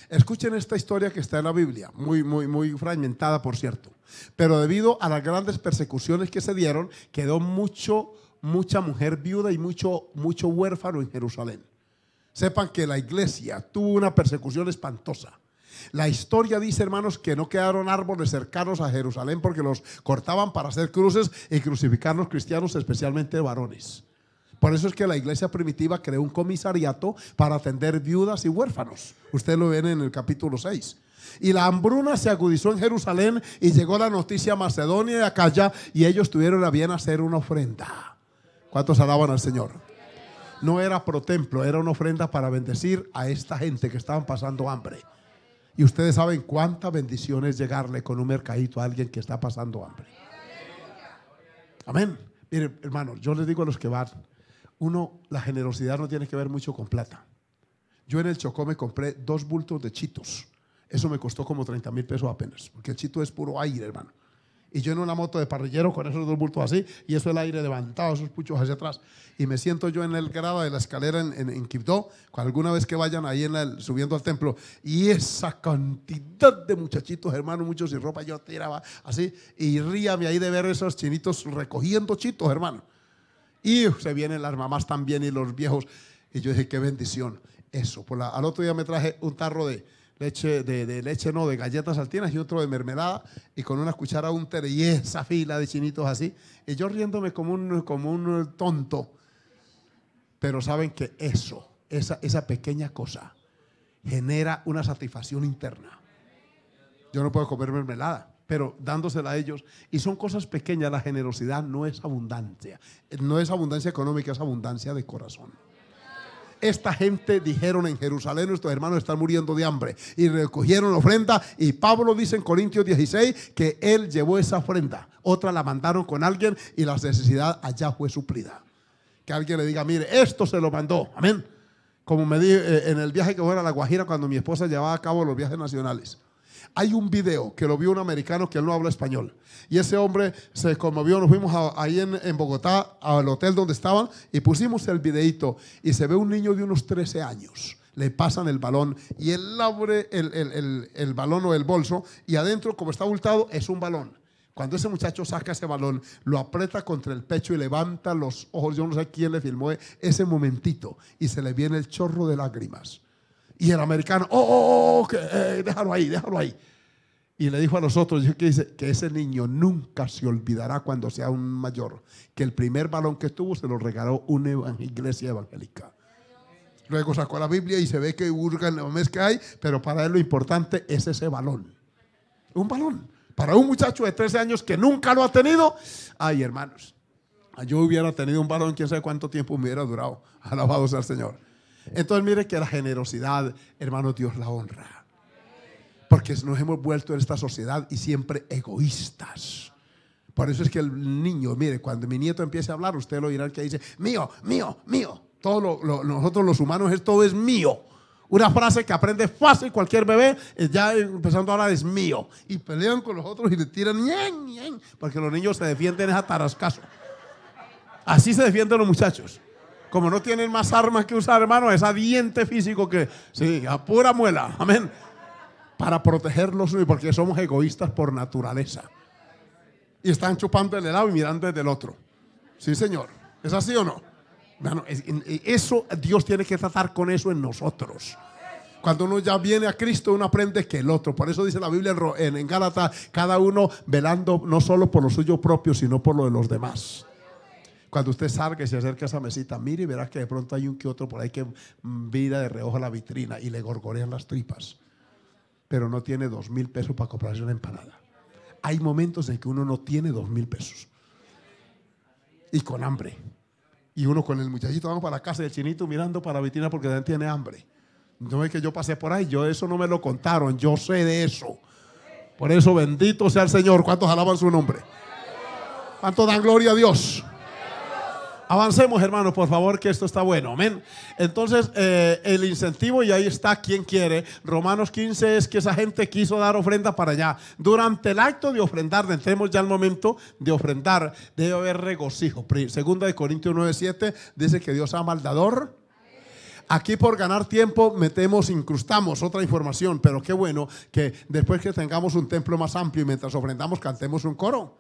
Escuchen esta historia que está en la Biblia, muy, muy, muy fragmentada, por cierto. Pero debido a las grandes persecuciones que se dieron, quedó mucho, mucha mujer viuda y mucho, mucho huérfano en Jerusalén. Sepan que la iglesia tuvo una persecución espantosa la historia dice, hermanos, que no quedaron árboles cercanos a Jerusalén porque los cortaban para hacer cruces y crucificar los cristianos, especialmente varones. Por eso es que la iglesia primitiva creó un comisariato para atender viudas y huérfanos. Usted lo ven en el capítulo 6. Y la hambruna se agudizó en Jerusalén y llegó la noticia a Macedonia y a Acaya y ellos tuvieron a bien hacer una ofrenda. ¿Cuántos alaban al Señor? No era pro templo, era una ofrenda para bendecir a esta gente que estaban pasando hambre. Y ustedes saben cuánta bendición es llegarle con un mercadito a alguien que está pasando hambre. Amén. Miren, hermanos, yo les digo a los que van, uno, la generosidad no tiene que ver mucho con plata. Yo en el Chocó me compré dos bultos de chitos. Eso me costó como 30 mil pesos apenas, porque el chito es puro aire, hermano y yo en una moto de parrillero con esos dos bultos así y eso el aire levantado, esos puchos hacia atrás. Y me siento yo en el grado de la escalera en, en, Quibdó, alguna vez que vayan ahí en subiendo al templo, y esa cantidad de muchachitos, hermano, muchos sin ropa, yo tiraba así y ríame ahí de ver esos chinitos recogiendo chitos, hermano. Y se vienen las mamás también y los viejos. Y yo dije, qué bendición. Eso, por la, al otro día me traje un tarro de, leche, de, leche no, de galletas saltinas y otro de mermelada, y con una cuchara un y esa fila de chinitos así, y yo riéndome como un, como un tonto. Pero saben que eso, esa pequeña cosa, genera una satisfacción interna. Yo no puedo comer mermelada, pero dándosela a ellos. Y son cosas pequeñas, la generosidad no es abundancia, no es abundancia económica, es abundancia de corazón esta gente dijeron en Jerusalén, nuestros hermanos están muriendo de hambre. Y recogieron la ofrenda. Y Pablo dice en Corintios 16 que él llevó esa ofrenda. Otra la mandaron con alguien y la necesidad allá fue suplida. Que alguien le diga, mire, esto se lo mandó. Amén. Como me dije eh, en el viaje que fue a La Guajira cuando mi esposa llevaba a cabo los viajes nacionales. Hay un video que lo vio un americano que no habla español. Y ese hombre se conmovió, nos fuimos ahí en, Bogotá, al hotel donde estaban, y pusimos el videito. Y se ve un niño de unos 13 años. Le pasan el balón y él abre el, el, el, balón o el bolso y adentro, como está abultado, es un balón. Cuando ese muchacho saca ese balón, lo aprieta contra el pecho y levanta los ojos, yo no sé quién le filmó ese momentito, y se le viene el chorro de lágrimas. Y el americano, oh, oh, oh, oh eh, déjalo ahí, déjalo ahí. Y le dijo a nosotros, que dice, que ese niño nunca se olvidará cuando sea un mayor, que el primer balón que tuvo se lo regaló una iglesia evangélica. Luego sacó la Biblia y se ve que hurga en mes que hay, pero para él lo importante es ese balón. Un balón. Para un muchacho de 13 años que nunca lo ha tenido, ay hermanos, yo hubiera tenido un balón, quién sabe cuánto tiempo me hubiera durado. sea al Señor. Entonces mire que la generosidad, hermano, Dios la honra. Porque nos hemos vuelto en esta sociedad y siempre egoístas. Por eso es que el niño, mire, cuando mi nieto empiece a hablar, usted lo dirá que dice, mío, mío, mío. Todos nosotros los humanos, esto es mío. Una frase que aprende fácil cualquier bebé, eh, ya empezando a hablar es mío. Y pelean con los otros y le tiran, porque los niños se defienden es a tarascaso. Así se defienden los muchachos. Como no tienen más armas que usar, hermano, es a diente físico que, sí, a pura muela, amén. Para protegernos, porque somos egoístas por naturaleza. Y están chupando el lado y mirando desde el otro. Sí, señor. ¿Es así o no? Hermano, eso Dios tiene que tratar con eso en nosotros. Cuando uno ya viene a Cristo, uno aprende que el otro. Por eso dice la Biblia en, en Gálatas, cada uno velando no solo por lo suyo propio, sino por lo de los demás cuando usted salga y se acerca a esa mesita, mire y verá que de pronto hay un que otro por ahí que mira mm, de reojo a la vitrina y le gorgorean las tripas, pero no tiene dos mil pesos para comprarse una empanada. Hay momentos en que uno no tiene dos mil pesos y con hambre. Y uno con el muchachito vamos para la casa del chinito mirando para la vitrina porque también tiene hambre. No es que yo pasé por ahí, yo eso no me lo contaron, yo sé de eso. Por eso bendito sea el Señor. ¿Cuántos alaban su nombre? ¿Cuántos dan gloria a Dios? Avancemos, hermanos, por favor, que esto está bueno. Amén. Entonces, eh, el incentivo, y ahí está quien quiere. Romanos 15 es que esa gente quiso dar ofrenda para allá. Durante el acto de ofrendar, entremos ya el momento de ofrendar, debe haber regocijo. Segunda de Corintios 9:7 dice que Dios ha al Aquí por ganar tiempo metemos, incrustamos otra información, pero qué bueno que después que tengamos un templo más amplio y mientras ofrendamos cantemos un coro.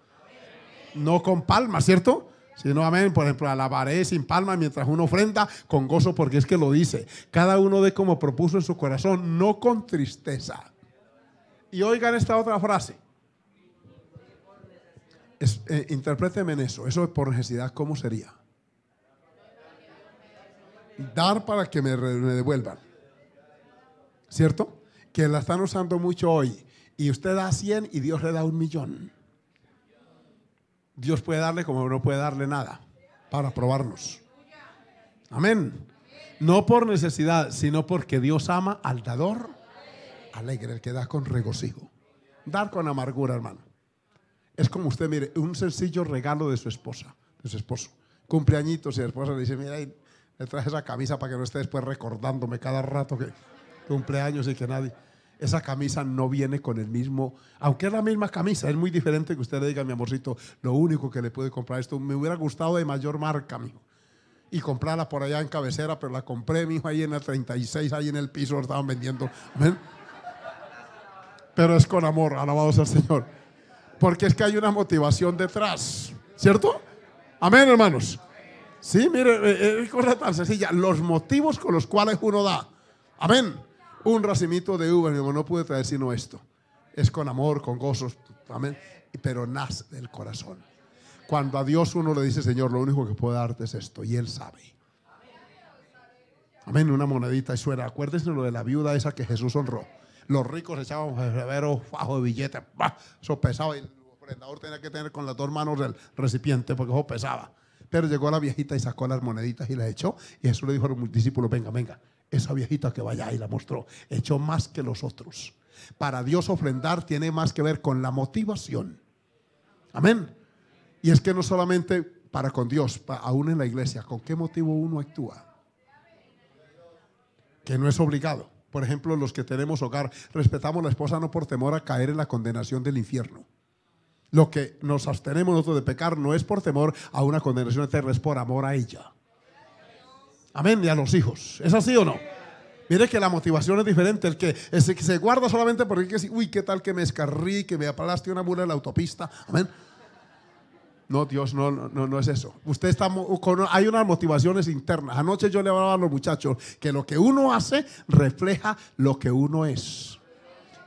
No con palmas, ¿cierto? Si no, amén. Por ejemplo, alabaré sin palma mientras uno ofrenda con gozo, porque es que lo dice. Cada uno de como propuso en su corazón, no con tristeza. Y oigan esta otra frase. Es, eh, en eso. Eso por necesidad, ¿cómo sería? Dar para que me, me devuelvan. ¿Cierto? Que la están usando mucho hoy. Y usted da 100 y Dios le da un millón. Dios puede darle como no puede darle nada para probarnos. Amén. No por necesidad, sino porque Dios ama al dador alegre, el que da con regocijo. Dar con amargura, hermano. Es como usted, mire, un sencillo regalo de su esposa, de su esposo. Cumpleañitos y la esposa le dice, mira, le traje esa camisa para que no esté después recordándome cada rato que cumpleaños y que nadie esa camisa no viene con el mismo, aunque es la misma camisa, es muy diferente que usted le diga, mi amorcito, lo único que le puede comprar esto, me hubiera gustado de mayor marca, hijo. Y comprarla por allá en cabecera, pero la compré, mi hijo, ahí en el 36, ahí en el piso, estaban vendiendo. Pero es con amor, alabados al Señor. Porque es que hay una motivación detrás, ¿cierto? Amén, hermanos. Sí, mire, es eh, eh, cosa tan sencilla. Los motivos con los cuales uno da. Amén un racimito de uva, mi hermano, no pude traer sino esto. Es con amor, con gozos, amén. Pero nace del corazón. Cuando a Dios uno le dice, Señor, lo único que puedo darte es esto, y Él sabe. Amén, una monedita y suena. Acuérdense lo de la viuda esa que Jesús honró. Los ricos echaban severo fajo de billetes, eso pesaba y el ofrendador tenía que tener con las dos manos el recipiente porque eso pesaba. Pero llegó la viejita y sacó las moneditas y las echó y Jesús le dijo a los discípulos, venga, venga, esa viejita que vaya y la mostró, echó más que los otros. Para Dios ofrendar tiene más que ver con la motivación. Amén. Y es que no solamente para con Dios, aún en la iglesia, ¿con qué motivo uno actúa? Que no es obligado. Por ejemplo, los que tenemos hogar, respetamos a la esposa no por temor a caer en la condenación del infierno. Lo que nos abstenemos nosotros de pecar no es por temor a una condenación eterna, es por amor a ella. Amén, y a los hijos. ¿Es así o no? Mire que la motivación es diferente. El que, se guarda solamente porque dice, uy, ¿qué tal que me escarrí, que me apalaste una mula en la autopista? Amén. No, Dios, no, no, no es eso. Usted está con, hay unas motivaciones internas. Anoche yo le hablaba a los muchachos que lo que uno hace refleja lo que uno es.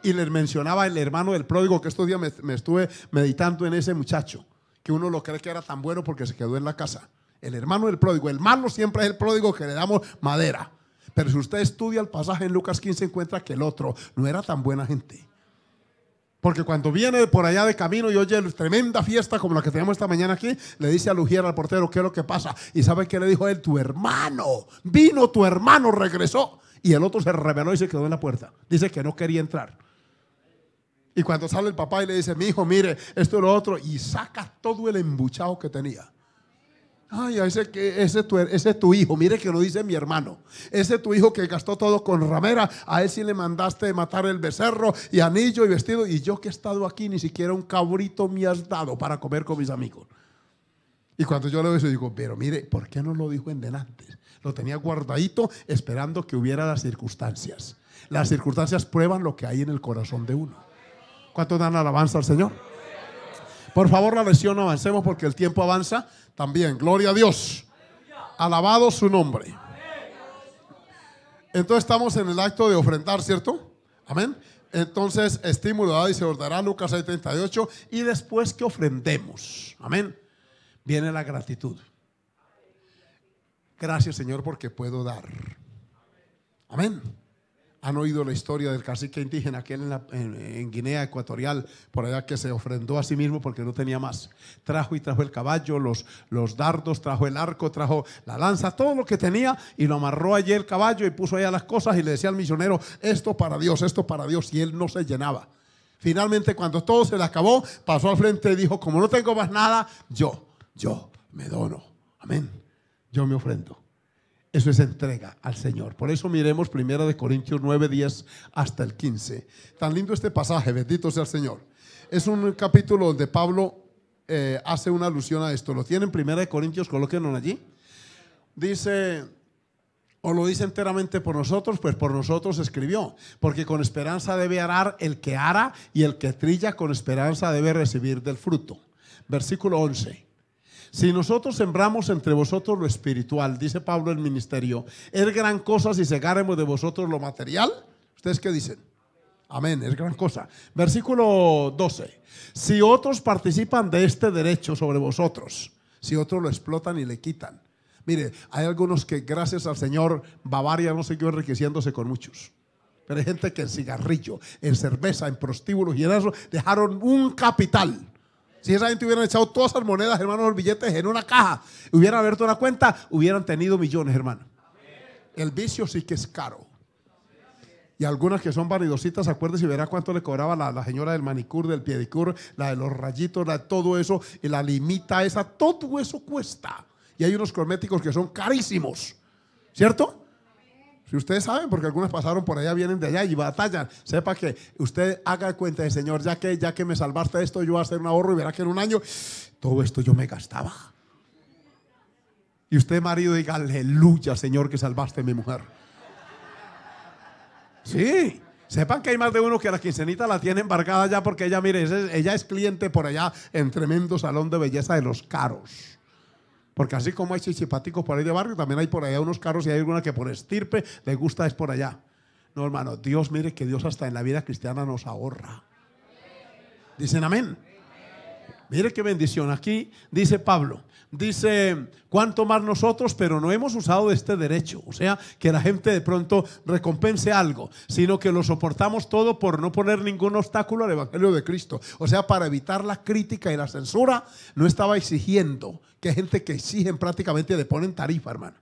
Y les mencionaba el hermano del pródigo que estos días me, me estuve meditando en ese muchacho, que uno lo cree que era tan bueno porque se quedó en la casa. El hermano del pródigo. El malo siempre es el pródigo que le damos madera. Pero si usted estudia el pasaje en Lucas 15, encuentra que el otro no era tan buena gente. Porque cuando viene por allá de camino y oye tremenda fiesta como la que tenemos esta mañana aquí, le dice a Lugier al portero, ¿qué es lo que pasa? Y ¿sabe qué le dijo él? Tu hermano, vino tu hermano, regresó. Y el otro se reveló y se quedó en la puerta. Dice que no quería entrar. Y cuando sale el papá y le dice, mi hijo, mire, esto es lo otro, y saca todo el embuchado que tenía. Ay, ese, ese, ese es tu hijo, mire que lo dice mi hermano. Ese es tu hijo que gastó todo con ramera, a él sí le mandaste matar el becerro y anillo y vestido. Y yo que he estado aquí, ni siquiera un cabrito me has dado para comer con mis amigos. Y cuando yo le doy eso, digo, pero mire, ¿por qué no lo dijo en delante? Lo tenía guardadito esperando que hubiera las circunstancias. Las circunstancias prueban lo que hay en el corazón de uno. ¿Cuánto dan alabanza al Señor? Por favor, la no avancemos porque el tiempo avanza también. Gloria a Dios. Alabado su nombre. Entonces estamos en el acto de ofrendar, ¿cierto? Amén. Entonces, estímulo y se ordenará Lucas 6:38. Y después que ofrendemos, amén, viene la gratitud. Gracias, Señor, porque puedo dar. Amén han oído la historia del cacique indígena aquel en, en, Guinea Ecuatorial, por allá que se ofrendó a sí mismo porque no tenía más. Trajo y trajo el caballo, los, los dardos, trajo el arco, trajo la lanza, todo lo que tenía y lo amarró allí el caballo y puso allá las cosas y le decía al misionero, esto para Dios, esto para Dios, y él no se llenaba. Finalmente, cuando todo se le acabó, pasó al frente y dijo, como no tengo más nada, yo, yo me dono. Amén. Yo me ofrendo. Eso es entrega al Señor. Por eso miremos 1 Corintios 9, 10 hasta el 15. Tan lindo este pasaje, bendito sea el Señor. Es un capítulo donde Pablo eh, hace una alusión a esto. Lo tienen 1 Corintios, colóquenlo allí. Dice, o lo dice enteramente por nosotros, pues por nosotros escribió, porque con esperanza debe arar el que ara y el que trilla con esperanza debe recibir del fruto. Versículo 11. Si nosotros sembramos entre vosotros lo espiritual, dice Pablo el ministerio, es gran cosa si segáremos de vosotros lo material. ¿Ustedes qué dicen? Amén, es gran cosa. Versículo 12. Si otros participan de este derecho sobre vosotros, si otros lo explotan y le quitan. Mire, hay algunos que gracias al Señor Bavaria no siguió enriqueciéndose con muchos. Pero hay gente que en cigarrillo, en cerveza, en prostíbulos y en eso dejaron un capital. Si esa gente hubiera echado todas esas monedas, hermanos, los billetes en una caja, hubieran abierto una cuenta, hubieran tenido millones, hermano. El vicio sí que es caro. Y algunas que son vanidositas, acuérdense y verá cuánto le cobraba la, señora del manicur, del piedicur, la de los rayitos, la, de todo eso, y la limita esa, todo eso cuesta. Y hay unos cosméticos que son carísimos, ¿cierto? Si ustedes saben, porque algunas pasaron por allá, vienen de allá y batallan, sepa que usted haga cuenta de Señor, ya que, ya que me salvaste esto, yo voy a hacer un ahorro y verá que en un año todo esto yo me gastaba. Y usted, marido, diga, aleluya, Señor, que salvaste a mi mujer. Sí, Sepan que hay más de uno que la quincenita la tiene embarcada ya porque ella, mire, ella es cliente por allá en tremendo salón de belleza de los caros. Porque así como hay chichipaticos por ahí de barrio, también hay por allá unos carros y hay alguna que por estirpe le gusta es por allá. No, hermano, Dios mire que Dios hasta en la vida cristiana nos ahorra. Dicen amén. Mire qué bendición. Aquí dice Pablo, dice, ¿cuánto más nosotros? Pero no hemos usado este derecho. O sea, que la gente de pronto recompense algo, sino que lo soportamos todo por no poner ningún obstáculo al Evangelio de Cristo. O sea, para evitar la crítica y la censura, no estaba exigiendo, que gente que exigen prácticamente le ponen tarifa, hermano.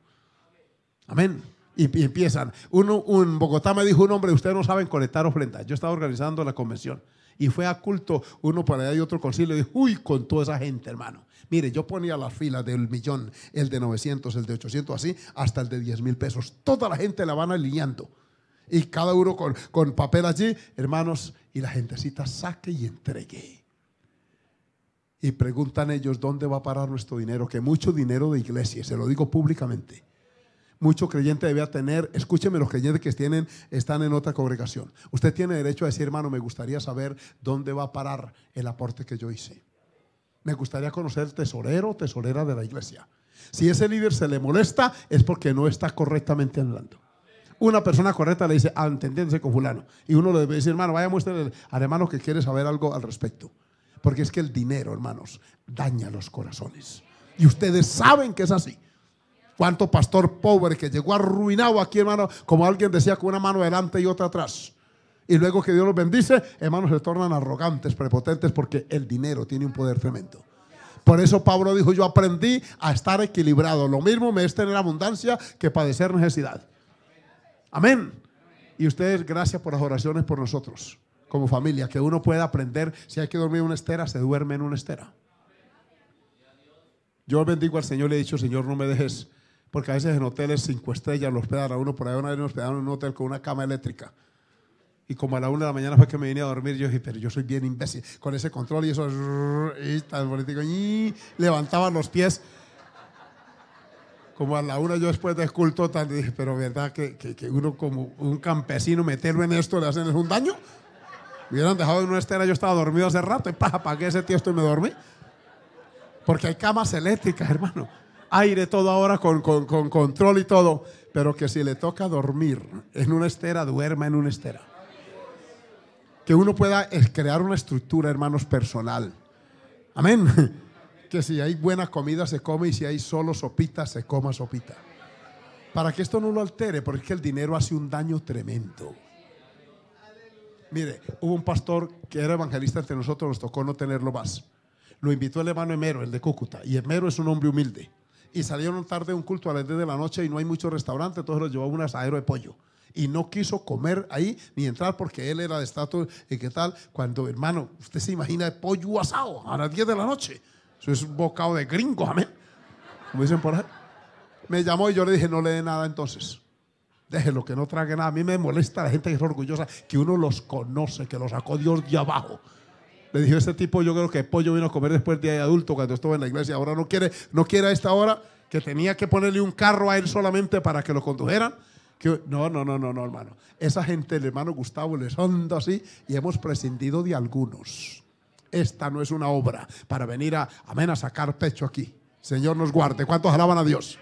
Amén. Y, empiezan. Uno, un, Bogotá me dijo un hombre, ustedes no saben conectar ofrendas. Yo estaba organizando la convención. Y fue a culto uno para allá y otro concilio. Y dijo, uy, con toda esa gente, hermano. Mire, yo ponía la fila del millón, el de 900, el de 800, así, hasta el de 10 mil pesos. Toda la gente la van alineando. Y cada uno con, con papel allí, hermanos. Y la gentecita saque y entregue y preguntan ellos dónde va a parar nuestro dinero, que mucho dinero de iglesia, se lo digo públicamente. Mucho creyente debe tener, escúcheme, los creyentes que tienen están en otra congregación. Usted tiene derecho a decir, hermano, me gustaría saber dónde va a parar el aporte que yo hice. Me gustaría conocer tesorero o tesorera de la iglesia. Si ese líder se le molesta, es porque no está correctamente hablando. Una persona correcta le dice, ah, entendiéndose con fulano. Y uno le decir, hermano, vaya mostrarle al hermano que quiere saber algo al respecto. Porque es que el dinero, hermanos, daña los corazones. Y ustedes saben que es así. Cuánto pastor pobre que llegó arruinado aquí, hermano, como alguien decía, con una mano adelante y otra atrás. Y luego que Dios los bendice, hermanos, se tornan arrogantes, prepotentes, porque el dinero tiene un poder tremendo. Por eso Pablo dijo, yo aprendí a estar equilibrado. Lo mismo me es tener abundancia que padecer necesidad. Amén. Y ustedes, gracias por las oraciones por nosotros como familia, que uno pueda aprender, si hay que dormir en una estera, se duerme en una estera. Yo bendigo al Señor, le he dicho, Señor, no me dejes, porque a veces en hoteles cinco estrellas lo hospedan a uno, por ahí una vez nos hospedaron en un hotel con una cama eléctrica. Y como a la una de la mañana fue que me vine a dormir, yo dije, pero yo soy bien imbécil, con ese control y eso, y tan político, y levantaba los pies. Como a la una yo después de culto, pero verdad que, que, uno como un campesino meterlo en esto le hacen un daño hubieran dejado en una estera, yo estaba dormido hace rato y ¿para qué ese tiesto y me dormí. Porque hay camas eléctricas, hermano. Aire todo ahora con, con control y todo. Pero que si le toca dormir en una estera, duerma en una estera. Que uno pueda eh, crear una estructura, hermanos, personal. Amén. <laughs> Que si hay buena comida se come y si hay solo sopita se coma sopita. Para que esto no lo altere, porque es que el dinero hace un daño tremendo. Mire, hubo un pastor que era evangelista entre nosotros, nos tocó no tenerlo más. Lo invitó el hermano Emero, el de Cúcuta, y Emero es un hombre humilde. Y salieron tarde un culto a las 10 de la noche y no hay mucho restaurante, entonces lo llevó a un asadero de pollo. Y no quiso comer ahí ni entrar porque él era de estatus y eh, qué tal. Cuando, hermano, usted se imagina de pollo asado a las 10 de la noche. Eso es un bocado de gringo, amén. Como dicen por ahí. Me llamó y yo le dije, no le dé nada entonces lo que no trague nada. A mí me molesta la gente que es orgullosa, que uno los conoce, que los sacó Dios de abajo. Le dijo ese tipo yo creo que el pollo vino a comer después de adulto cuando estuvo en la iglesia. Ahora no quiere, no quiere a esta hora que tenía que ponerle un carro a él solamente para que lo condujeran. no, no, no, no, no, hermano. Esa gente, el hermano Gustavo, le anda así y hemos prescindido de algunos. Esta no es una obra para venir a, amén, a sacar pecho aquí. Señor nos guarde. ¿Cuántos alaban a Dios?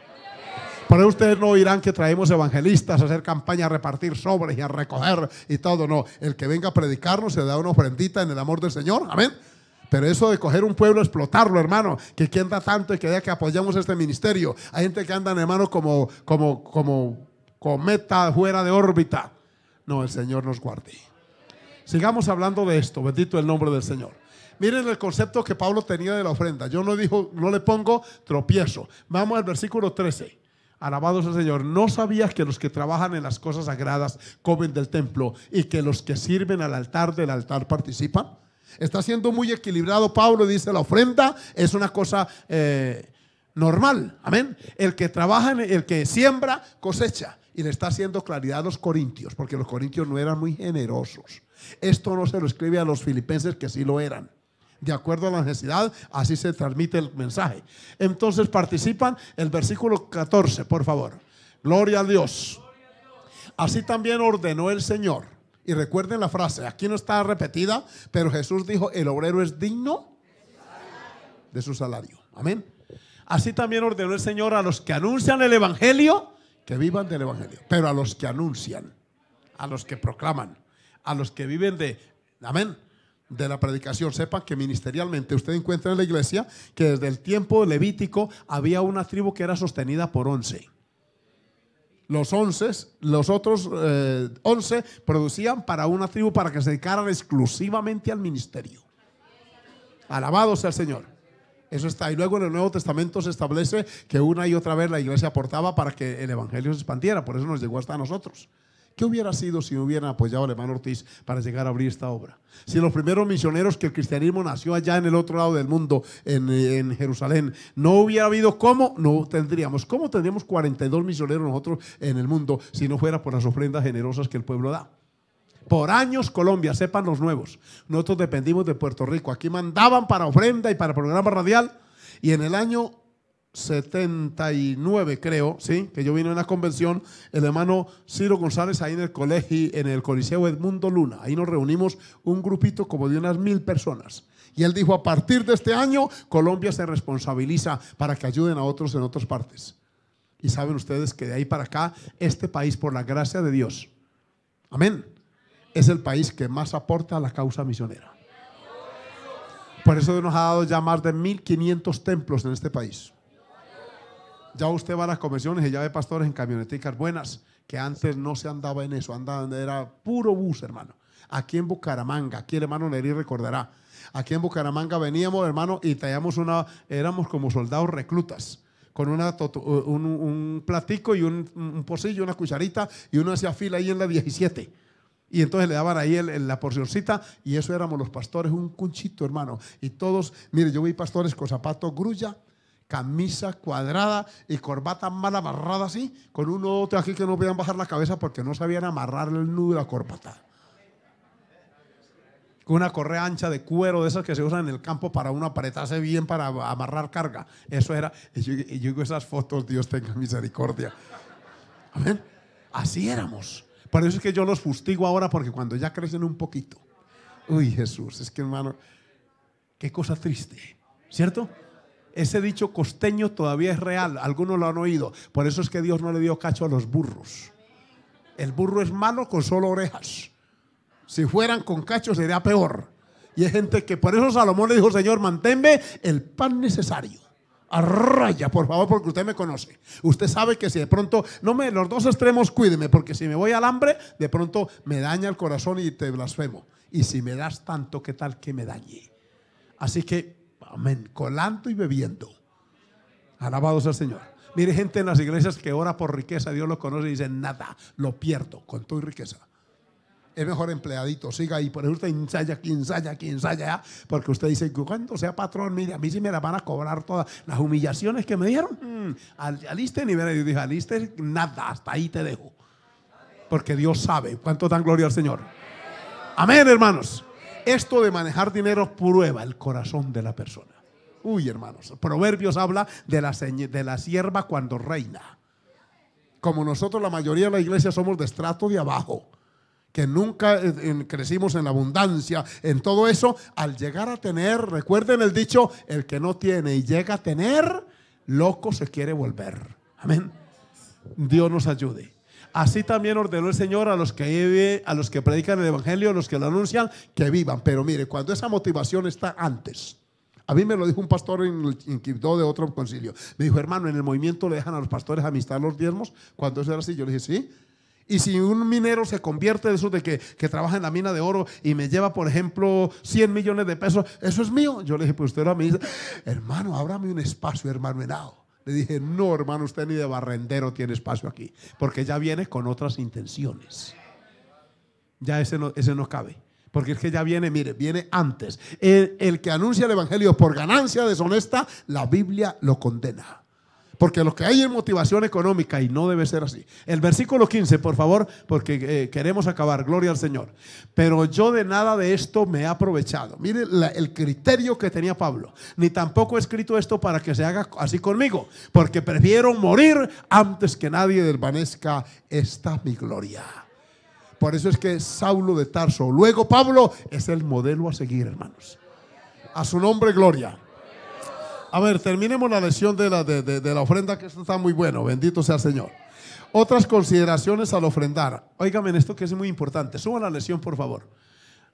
Pero ustedes no oirán que traemos evangelistas a hacer campaña, a repartir sobres y a recoger y todo. No, el que venga a predicarnos se da una ofrendita en el amor del Señor. Amén. Pero eso de coger un pueblo, explotarlo, hermano, que quien da tanto y que vea que apoyamos este ministerio. Hay gente que anda hermano, como, como, como cometa fuera de órbita. No, el Señor nos guarde. Sigamos hablando de esto. Bendito el nombre del Señor. Miren el concepto que Pablo tenía de la ofrenda. Yo no dijo, no le pongo tropiezo. Vamos al versículo 13. Alabados el Señor. No sabías que los que trabajan en las cosas sagradas comen del templo y que los que sirven al altar del altar participan. Está siendo muy equilibrado. Pablo dice, la ofrenda es una cosa eh, normal. Amén. El que trabaja, el que siembra, cosecha. Y le está haciendo claridad a los corintios, porque los corintios no eran muy generosos. Esto no se lo escribe a los filipenses que sí lo eran de acuerdo a la necesidad, así se transmite el mensaje. Entonces participan el versículo 14, por favor. Gloria a Dios. Así también ordenó el Señor. Y recuerden la frase, aquí no está repetida, pero Jesús dijo, el obrero es digno de su salario. Amén. Así también ordenó el Señor a los que anuncian el Evangelio, que vivan del Evangelio, pero a los que anuncian, a los que proclaman, a los que viven de... Amén de la predicación. Sepan que ministerialmente usted encuentra en la iglesia que desde el tiempo levítico había una tribu que era sostenida por once. Los once, los otros eh, once producían para una tribu para que se dedicaran exclusivamente al ministerio. Alabado sea el Señor. Eso está. Y luego en el Nuevo Testamento se establece que una y otra vez la iglesia aportaba para que el Evangelio se expandiera. Por eso nos llegó hasta nosotros. ¿Qué hubiera sido si no hubieran apoyado al hermano Ortiz para llegar a abrir esta obra? Si los primeros misioneros que el cristianismo nació allá en el otro lado del mundo, en, en Jerusalén, no hubiera habido cómo, no tendríamos. ¿Cómo tendríamos 42 misioneros nosotros en el mundo si no fuera por las ofrendas generosas que el pueblo da? Por años Colombia, sepan los nuevos, nosotros dependimos de Puerto Rico. Aquí mandaban para ofrenda y para programa radial. Y en el año 79, creo, ¿sí? que yo vine a una convención, el hermano Ciro González, ahí en el colegio, en el Coliseo Edmundo Luna. Ahí nos reunimos un grupito como de unas mil personas. Y él dijo, a partir de este año, Colombia se responsabiliza para que ayuden a otros en otras partes. Y saben ustedes que de ahí para acá, este país, por la gracia de Dios, amén, es el país que más aporta a la causa misionera. Por eso nos ha dado ya más de 1.500 templos en este país. Ya usted va a las convenciones y ya ve pastores en camioneticas buenas, que antes no se andaba en eso, andaban, era puro bus, hermano. Aquí en Bucaramanga, aquí el hermano Neri recordará. Aquí en Bucaramanga veníamos, hermano, y traíamos una, éramos como soldados reclutas con una, un, platico y un, un pocillo, una cucharita, y uno hacía fila ahí en la 17. Y entonces le daban ahí la porcioncita, y eso éramos los pastores, un cunchito, hermano. Y todos, mire, yo vi pastores con zapatos grulla, camisa cuadrada y corbata mal amarrada así, con uno otro aquí que no podían bajar la cabeza porque no sabían amarrar el nudo de la corbata. Con una correa ancha de cuero de esas que se usan en el campo para uno apretarse bien para amarrar carga. Eso era, y yo, digo esas fotos, Dios tenga misericordia. Así éramos. Por eso es que yo los fustigo ahora porque cuando ya crecen un poquito. Uy, Jesús, es que hermano, qué cosa triste, ¿cierto? Ese dicho costeño todavía es real, algunos lo han oído. Por eso es que Dios no le dio cacho a los burros. El burro es malo con solo orejas. Si fueran con cacho sería peor. Y hay gente que por eso Salomón le dijo, Señor, manténme el pan necesario. A raya, por favor, porque usted me conoce. Usted sabe que si de pronto, no me, los dos extremos cuídeme, porque si me voy al hambre, de pronto me daña el corazón y te blasfemo. Y si me das tanto, ¿qué tal que me dañe? Así que Amén. Colando y bebiendo. alabados al Señor. Mire gente en las iglesias que ora por riqueza, Dios lo conoce y dice, nada, lo pierdo con tu riqueza. Es mejor empleadito, siga ahí. Por eso usted ensaya quien ensaya quien ensaya Porque usted dice, cuando sea patrón, mire, a mí sí me la van a cobrar todas las humillaciones que me dieron. Mm, aliste ni ver, Dios dijo, aliste nada, hasta ahí te dejo. Porque Dios sabe cuánto dan gloria al Señor. Amén, hermanos. Esto de manejar dinero prueba el corazón de la persona. Uy, hermanos, Proverbios habla de la, de la sierva cuando reina. Como nosotros la mayoría de la iglesia somos de estrato de abajo, que nunca eh, crecimos en la abundancia, en todo eso, al llegar a tener, recuerden el dicho, el que no tiene y llega a tener, loco se quiere volver. Amén. Dios nos ayude. Así también ordenó el Señor a los que a los que predican el evangelio, a los que lo anuncian, que vivan. Pero mire, cuando esa motivación está antes. A mí me lo dijo un pastor en el de otro concilio. Me dijo, hermano, en el movimiento le dejan a los pastores amistad los diezmos. Cuando eso era así, yo le dije, sí. Y si un minero se convierte de eso de que, trabaja en la mina de oro y me lleva, por ejemplo, 100 millones de pesos, eso es mío. Yo le dije, pues usted era mi hermano, ábrame un espacio, hermano helado. Le dije, no, hermano, usted ni de barrendero tiene espacio aquí, porque ya viene con otras intenciones. Ya ese no, ese no cabe. Porque es que ya viene, mire, viene antes. el que anuncia el Evangelio por ganancia deshonesta, la Biblia lo condena. Porque lo que hay es motivación económica y no debe ser así. El versículo 15, por favor, porque eh, queremos acabar. Gloria al Señor. Pero yo de nada de esto me he aprovechado. Mire el criterio que tenía Pablo. Ni tampoco he escrito esto para que se haga así conmigo. Porque prefiero morir antes que nadie desvanezca esta mi gloria. Por eso es que Saulo de Tarso, luego Pablo, es el modelo a seguir, hermanos. A su nombre, gloria. A ver, terminemos la lección de la, ofrenda, que está muy bueno. Bendito sea el Señor. Otras consideraciones al ofrendar. Óigame en esto que es muy importante. Suba la lección, por favor.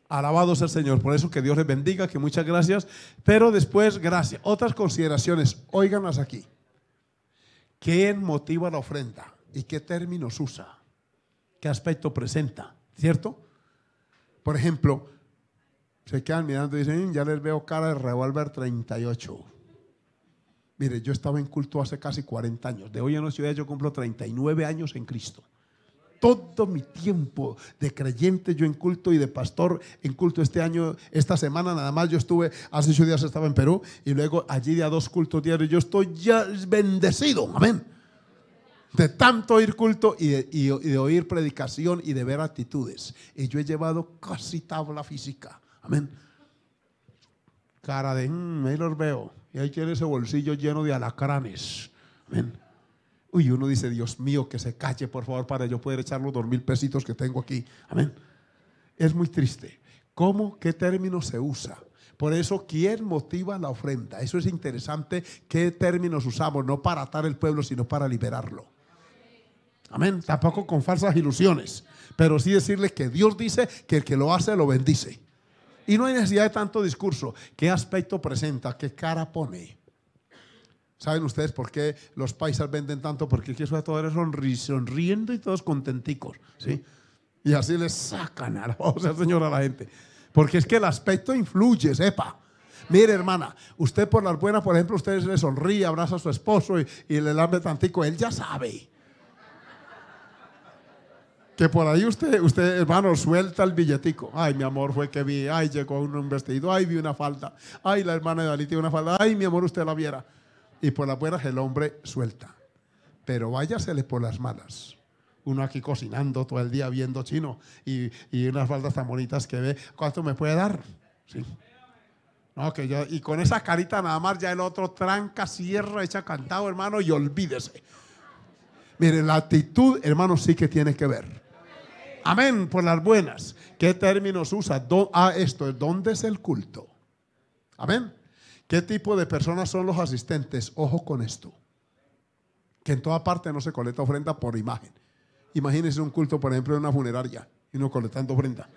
Alabado sea el Señor. Por eso que Dios les bendiga, que muchas gracias. Pero después, gracias. Otras consideraciones, óiganlas aquí. ¿Qué motiva la ofrenda? ¿Y qué términos usa? ¿Qué aspecto presenta? ¿Cierto? Por ejemplo, se quedan mirando y dicen, mm, ya les veo cara de revólver 38. Mire, yo estaba en culto hace casi 40 años. De hoy en la ciudad yo cumplo 39 años en Cristo. Todo mi tiempo de creyente yo en culto y de pastor en culto este año, esta semana nada más yo estuve, hace ocho días estaba en Perú y luego allí de dos cultos diarios. Yo estoy ya bendecido, amén. De tanto oír culto y de, oír predicación y de ver actitudes. Y yo he llevado casi tabla física, amén. Cara de, mm, ahí los veo y ahí tiene ese bolsillo lleno de alacranes. Amén. Uy, uno dice, Dios mío, que se calle, por favor, para yo poder echar los dos mil pesitos que tengo aquí. Amén. Es muy triste. ¿Cómo? ¿Qué término se usa? Por eso, ¿quién motiva la ofrenda? Eso es interesante, qué términos usamos, no para atar el pueblo, sino para liberarlo. Amén. Tampoco con falsas ilusiones, pero sí decirle que Dios dice que el que lo hace lo bendice. Y no hay necesidad de tanto discurso. ¿Qué aspecto presenta? ¿Qué cara pone? ¿Saben ustedes por qué los paisas venden tanto? Porque aquí todo todos sonri sonriendo y todos contenticos. ¿sí? Y así les sacan a la <laughs> voz señora a la gente. Porque es que el aspecto influye, sepa. Mire, hermana, usted por las buenas, por ejemplo, usted le sonríe, abraza a su esposo y, y le lambe tantico. Él ya sabe que por ahí usted, usted, hermano, suelta el billetico. Ay, mi amor, fue que vi, ay, llegó un vestido, ay, vi una falda, ay, la hermana de Dalí tiene una falda, ay, mi amor, usted la viera. Y por las buenas el hombre suelta. Pero váyasele por las malas. Uno aquí cocinando todo el día viendo chino y, unas faldas tan bonitas que ve, ¿cuánto me puede dar? y con esa carita nada más ya el otro tranca, cierra, echa cantado, hermano, y olvídese. Mire, la actitud, hermano, sí que tiene que ver. Amén, por las buenas. ¿Qué términos usa? a ah, esto ¿dónde es el culto? Amén. ¿Qué tipo de personas son los asistentes? Ojo con esto. Que en toda parte no se coleta ofrenda por imagen. Imagínense un culto, por ejemplo, de una funeraria y uno coletando ofrenda.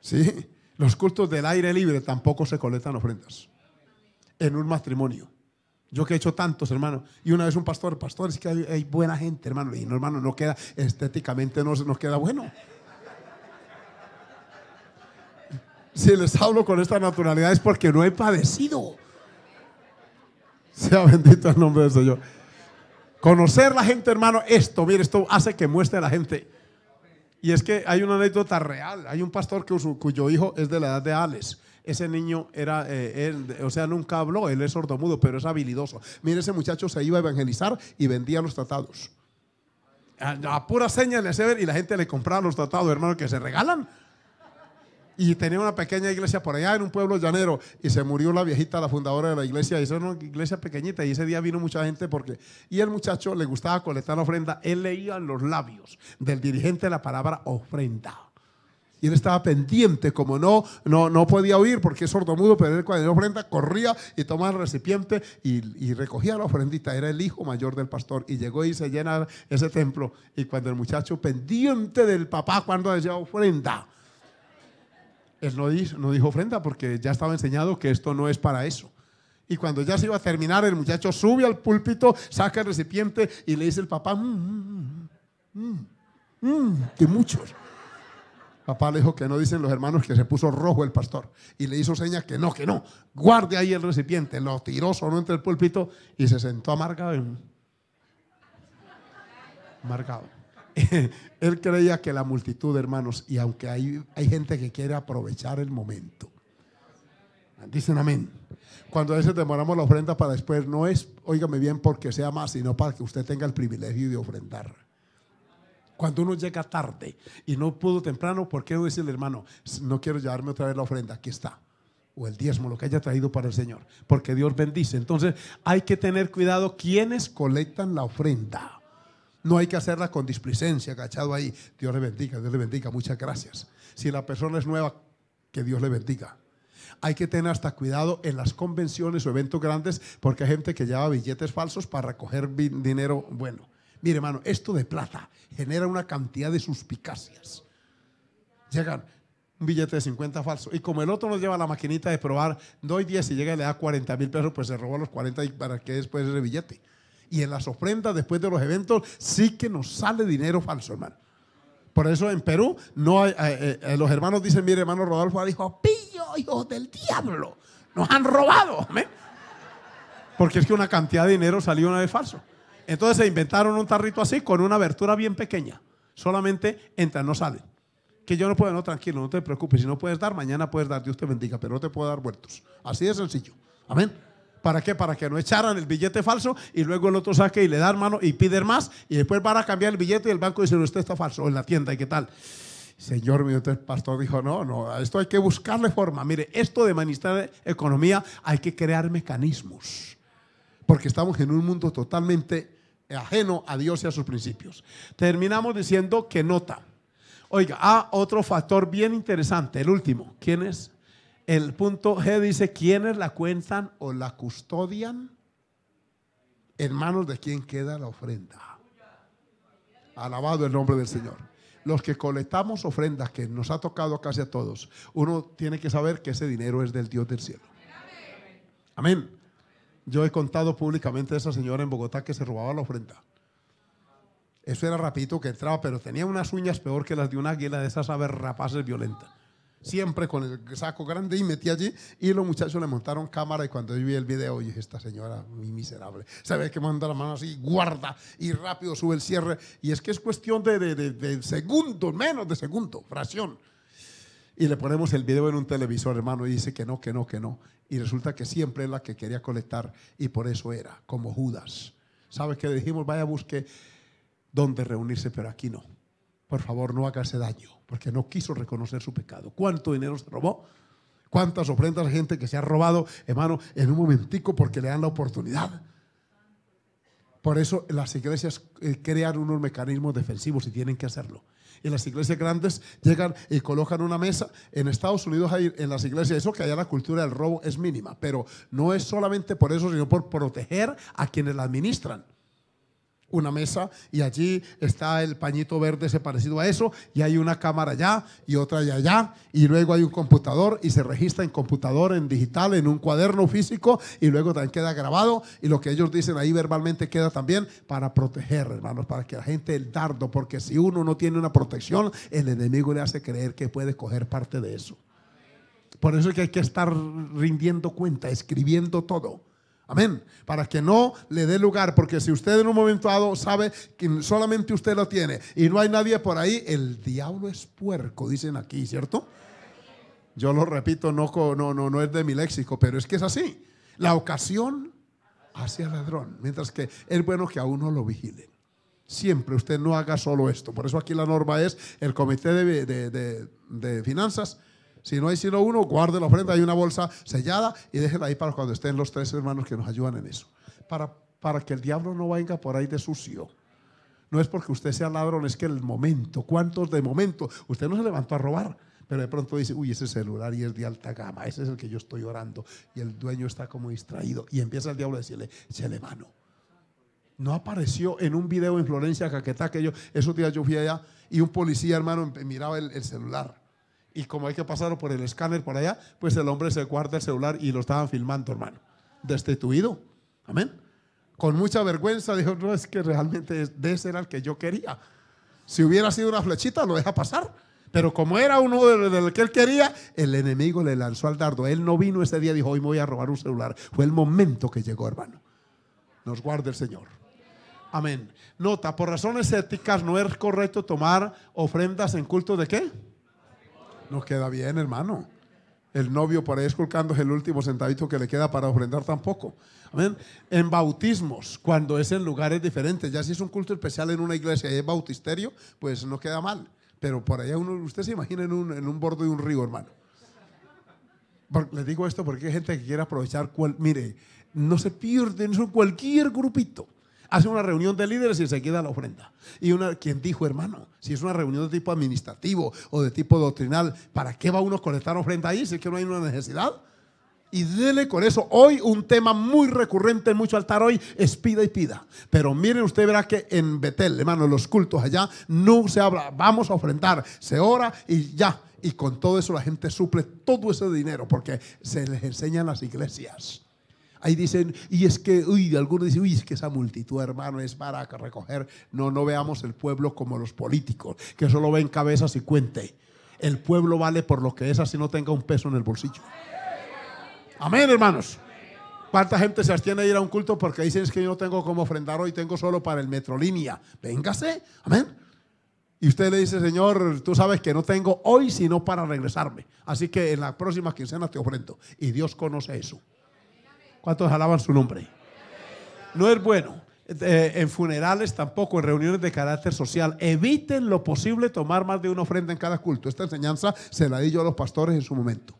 ¿Sí? Los cultos del aire libre tampoco se coletan ofrendas. En un matrimonio. Yo que he hecho tantos, hermano. Y una vez un pastor, pastor, es que hay, buena gente, hermano. Y no, hermano, no queda, estéticamente no nos queda bueno. Si les hablo con esta naturalidad es porque no he padecido. Sea bendito el nombre del Señor. Conocer la gente, hermano, esto, mire, esto hace que muestre a la gente. Y es que hay una anécdota real. Hay un pastor que, cuyo hijo es de la edad de Alex. Ese niño era, eh, o sea, nunca habló, él es sordomudo, pero es habilidoso. Mire, ese muchacho se iba a evangelizar y vendía los tratados. A, pura seña le hace ver y la gente le compraba los tratados, hermano, que se regalan. Y tenía una pequeña iglesia por allá en un pueblo llanero y se murió la viejita, la fundadora de la iglesia. Y era una iglesia pequeñita y ese día vino mucha gente porque... Y el muchacho le gustaba colectar ofrenda. Él leía en los labios del dirigente la palabra ofrenda y él estaba pendiente, como no, no, no podía oír porque es sordomudo, pero él cuando dio ofrenda corría y tomaba el recipiente y, recogía la ofrendita. Era el hijo mayor del pastor y llegó y se llena ese templo. Y cuando el muchacho pendiente del papá cuando decía ofrenda, él no dijo, no dijo ofrenda porque ya estaba enseñado que esto no es para eso. Y cuando ya se iba a terminar, el muchacho sube al púlpito, saca el recipiente y le dice el papá, mmm, mmm, mmm, muchos. Papá le dijo que no, dicen los hermanos que se puso rojo el pastor y le hizo señas que no, que no, guarde ahí el recipiente. Lo tiró, sonó entre el púlpito y se sentó amargado. Amargado. <laughs> Él creía que la multitud, hermanos, y aunque hay, hay gente que quiere aprovechar el momento, dicen amén. Cuando a veces demoramos la ofrenda para después, no es, óigame bien, porque sea más, sino para que usted tenga el privilegio de ofrendar. Cuando uno llega tarde y no pudo temprano, ¿por qué no decirle, hermano, no quiero llevarme otra vez la ofrenda? Aquí está. O el diezmo, lo que haya traído para el Señor. Porque Dios bendice. Entonces hay que tener cuidado quienes colectan la ofrenda. No hay que hacerla con displicencia, agachado ahí. Dios le bendiga, Dios le bendiga, muchas gracias. Si la persona es nueva, que Dios le bendiga. Hay que tener hasta cuidado en las convenciones o eventos grandes porque hay gente que lleva billetes falsos para recoger dinero bueno. Mire, hermano, esto de plata genera una cantidad de suspicacias. Llegan un billete de 50 falso. Y como el otro nos lleva la maquinita de probar, doy 10 y llega y le da 40 mil pesos, pues se robó los 40 y para que después ese billete. Y en las ofrendas, después de los eventos, sí que nos sale dinero falso, hermano. Por eso en Perú, no hay, eh, eh, eh, los hermanos dicen, mire, hermano Rodolfo dijo, pillo, hijo del diablo, nos han robado. Porque es que una cantidad de dinero salió una vez falso. Entonces se inventaron un tarrito así con una abertura bien pequeña. Solamente entra, no sale. Que yo no puedo, no, tranquilo, no te preocupes. Si no puedes dar, mañana puedes dar. Dios te bendiga, pero no te puedo dar vueltos. Así de sencillo. Amén. ¿Para qué? Para que no echaran el billete falso y luego el otro saque y le da mano, y pide más y después van a cambiar el billete y el banco dice, no, usted está falso, en la tienda y qué tal. Señor, mi pastor dijo, no, no, esto hay que buscarle forma. Mire, esto de manejar economía hay que crear mecanismos, porque estamos en un mundo totalmente ajeno a Dios y a sus principios. Terminamos diciendo que nota. Oiga, ah, otro factor bien interesante, el último. ¿Quién es? El punto G dice, ¿quiénes la cuentan o la custodian? En manos de quién queda la ofrenda. Alabado el nombre del Señor. Los que colectamos ofrendas, que nos ha tocado casi a todos, uno tiene que saber que ese dinero es del Dios del cielo. Amén. Yo he contado públicamente a esa señora en Bogotá que se robaba la ofrenda. Eso era rapidito que entraba, pero tenía unas uñas peor que las de una águila de esas ver, rapaces violentas. Siempre con el saco grande y metí allí y los muchachos le montaron cámara y cuando yo vi el video, oye, esta señora, muy miserable, sabes que manda la mano así, guarda y rápido sube el cierre. Y es que es cuestión de, de, segundos, menos de segundo, fracción. Y le ponemos el video en un televisor, hermano, y dice que no, que no, que no. Y resulta que siempre es la que quería colectar y por eso era, como Judas. ¿Sabes qué le dijimos? Vaya, busque dónde reunirse, pero aquí no. Por favor, no hágase daño, porque no quiso reconocer su pecado. ¿Cuánto dinero se robó? ¿Cuántas ofrendas la gente que se ha robado, hermano, en un momentico porque le dan la oportunidad? Por eso las iglesias eh, crean unos mecanismos defensivos y tienen que hacerlo. Y las iglesias grandes llegan y colocan una mesa. En Estados Unidos hay en las iglesias eso que allá la cultura del robo es mínima, pero no es solamente por eso, sino por proteger a quienes la administran una mesa y allí está el pañito verde, se parecido a eso, y hay una cámara allá y otra allá, allá, y luego hay un computador y se registra en computador, en digital, en un cuaderno físico, y luego también queda grabado, y lo que ellos dicen ahí verbalmente queda también para proteger, hermanos, para que la gente el dardo, porque si uno no tiene una protección, el enemigo le hace creer que puede coger parte de eso. Por eso es que hay que estar rindiendo cuenta, escribiendo todo. Amén. Para que no le dé lugar, porque si usted en un momento dado sabe que solamente usted lo tiene y no hay nadie por ahí, el diablo es puerco, dicen aquí, ¿cierto? Yo lo repito, no, no, no, es de mi léxico, pero es que es así. La ocasión hace el ladrón, mientras que es bueno que a uno lo vigilen. Siempre usted no haga solo esto. Por eso aquí la norma es el Comité de Finanzas si no hay sino uno, guarde la ofrenda. Hay una bolsa sellada y déjela ahí para cuando estén los tres hermanos que nos ayudan en eso. Para, para que el diablo no venga por ahí de sucio. No es porque usted sea ladrón, es que el momento, ¿cuántos de momento? Usted no se levantó a robar, pero de pronto dice, uy, ese celular y es de alta gama, ese es el que yo estoy orando. Y el dueño está como distraído. Y empieza el diablo a decirle, se le mano. No apareció en un video en Florencia, Caquetá, que yo, esos días yo fui allá y un policía, hermano, miraba el celular. Y como hay que pasarlo por el escáner por allá, pues el hombre se guarda el celular y lo estaban filmando, hermano. Destituido. Amén. Con mucha vergüenza dijo, no, es que realmente de ese era el que yo quería. Si hubiera sido una flechita, lo deja pasar. Pero como era uno del que él quería, el enemigo le lanzó al dardo. Él no vino ese día, y dijo, hoy me voy a robar un celular. Fue el momento que llegó, hermano. Nos guarda el Señor. Amén. Nota, por razones éticas no es correcto tomar ofrendas en culto de qué? No queda bien, hermano. El novio por ahí esculcando es el último centavito que le queda para ofrendar tampoco. En bautismos, cuando es en lugares diferentes, ya si es un culto especial en una iglesia y es bautisterio, pues no queda mal. Pero por allá uno, usted se imagina en un, en borde de un río, hermano. le digo esto porque hay gente que quiere aprovechar, mire, no se pierden, son cualquier grupito. Hace una reunión de líderes y se queda la ofrenda. Y una, quien dijo, hermano, si es una reunión de tipo administrativo o de tipo doctrinal, ¿para qué va uno a colectar ofrenda ahí si es que no hay una necesidad? Y dele con eso. Hoy un tema muy recurrente en mucho altar hoy es pida y pida. Pero miren, usted verá que en Betel, hermano, los cultos allá no se habla. Vamos a ofrendar, se ora y ya. Y con todo eso la gente suple todo ese dinero porque se les enseña en las iglesias. Ahí dicen, y es que, uy, algunos dicen, uy, es que esa multitud, hermano, es para recoger. No, no veamos el pueblo como los políticos, que solo ven cabezas y cuente. El pueblo vale por lo que es, así no tenga un peso en el bolsillo. Amén, hermanos. ¿Cuánta gente se abstiene a ir a un culto porque dicen es que yo no tengo como ofrendar hoy, tengo solo para el Metrolínea? Véngase, amén. Y usted le dice, Señor, tú sabes que no tengo hoy sino para regresarme. Así que en la próxima quincena te ofrendo. Y Dios conoce eso. ¿Cuántos alaban su nombre? No es bueno. Eh, en funerales tampoco, en reuniones de carácter social. Eviten lo posible tomar más de una ofrenda en cada culto. Esta enseñanza se la di yo a los pastores en su momento.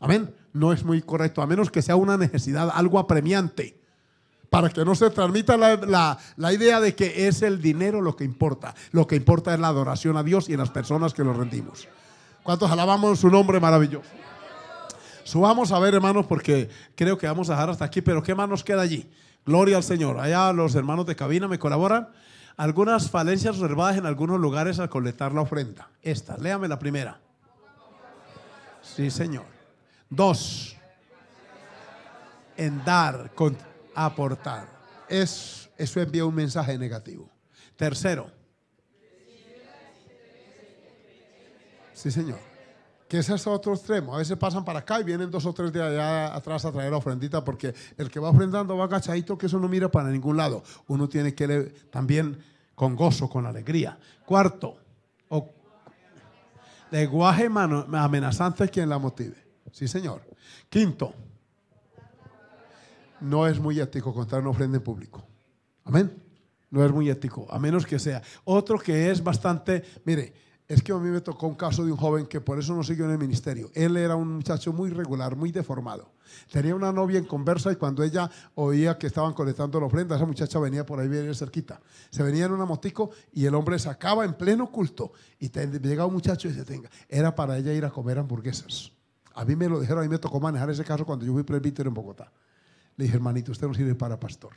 Amén. No es muy correcto, a menos que sea una necesidad, algo apremiante, para que no se transmita la, la idea de que es el dinero lo que importa. Lo que importa es la adoración a Dios y en las personas que lo rendimos. ¿Cuántos alabamos su nombre maravilloso? Subamos a ver, hermanos, porque creo que vamos a dejar hasta aquí, pero ¿qué más nos queda allí? Gloria al Señor. Allá los hermanos de cabina me colaboran. Algunas falencias observadas en algunos lugares al colectar la ofrenda. Esta, léame la primera. Sí, Señor. Dos, en dar, aportar. Es, eso envía un mensaje negativo. Tercero. Sí, Señor que es otro extremo. A veces pasan para acá y vienen dos o tres días atrás a traer la ofrendita, porque el que va ofrendando va agachadito, que eso no mira para ningún lado. Uno tiene que leer también con gozo, con alegría. Cuarto, lenguaje amenazante quien la motive. Sí, señor. Quinto, no es muy ético contar una ofrenda en público. Amén. No es muy ético, a menos que sea. Otro que es bastante, mire, es que a mí me tocó un caso de un joven que por eso no siguió en el ministerio. Él era un muchacho muy regular, muy deformado. Tenía una novia en conversa y cuando ella oía que estaban colectando la ofrenda, esa muchacha venía por ahí bien cerquita. Se venía en una motico y el hombre sacaba en pleno culto y llegaba un muchacho y se tenga. Era para ella ir a comer hamburguesas. A mí me lo dijeron, a mí me tocó manejar ese caso cuando yo fui presbítero en Bogotá. Le dije, hermanito, usted no sirve para pastor.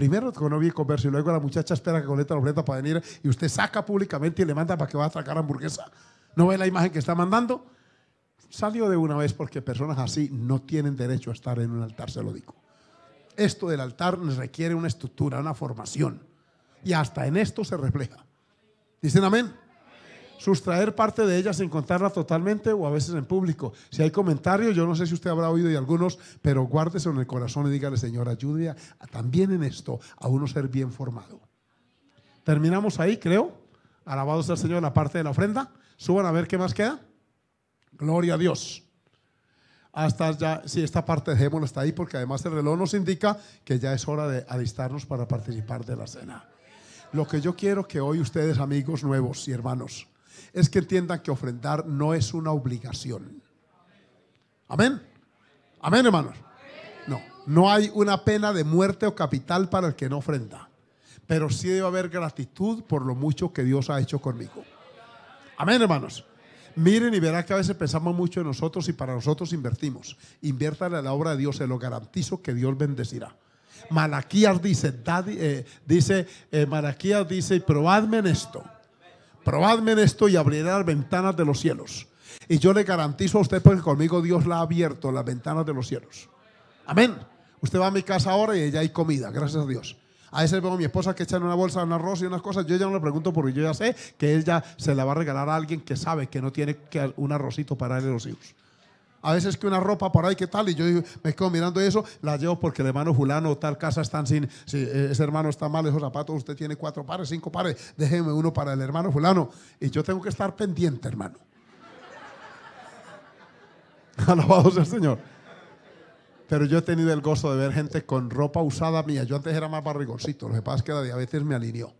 Primero no y comercio y luego la muchacha espera que coleta la boleta para venir y usted saca públicamente y le manda para que va a sacar hamburguesa. ¿No ve la imagen que está mandando? Salió de una vez porque personas así no tienen derecho a estar en un altar, se lo digo. Esto del altar requiere una estructura, una formación. Y hasta en esto se refleja. ¿Dicen amén? sustraer parte de ella sin contarla totalmente o a veces en público. Si hay comentarios, yo no sé si usted habrá oído de algunos, pero guárdese en el corazón y dígale, Señor, ayude también en esto a uno ser bien formado. Terminamos ahí, creo. Alabado sea el Señor en la parte de la ofrenda. Suban a ver qué más queda. Gloria a Dios. Hasta ya, si esta parte dejémosla está ahí, porque además el reloj nos indica que ya es hora de alistarnos para participar de la cena. Lo que yo quiero que hoy ustedes, amigos nuevos y hermanos, es que entiendan que ofrendar no es una obligación. Amén. Amén, hermanos. No, no hay una pena de muerte o capital para el que no ofrenda. Pero sí debe haber gratitud por lo mucho que Dios ha hecho conmigo. Amén, hermanos. Miren y verán que a veces pensamos mucho en nosotros y para nosotros invertimos. Inviertan a la obra de Dios, se lo garantizo que Dios bendecirá. Malaquías dice, eh, dice eh, Malaquías dice, probadme en esto probadme en esto y abrirá las ventanas de los cielos. Y yo le garantizo a usted, porque pues, conmigo Dios la ha abierto, las ventanas de los cielos. Amén. Usted va a mi casa ahora y ya hay comida, gracias a Dios. A veces veo a mi esposa que echa en una bolsa un arroz y unas cosas. Yo ya no le pregunto porque yo ya sé que ella se la va a regalar a alguien que sabe que no tiene un arrocito para darle los hijos. A veces que una ropa por ahí, ¿qué tal? Y yo me quedo mirando eso, la llevo porque el hermano fulano tal casa están sin, si eh, ese hermano está mal, esos zapatos, usted tiene cuatro pares, cinco pares, déjeme uno para el hermano fulano. Y yo tengo que estar pendiente, hermano. <laughs> Alabado sea el Señor. Pero yo he tenido el gozo de ver gente con ropa usada mía. Yo antes era más barrigoncito, lo que pasa es que la veces me alineó.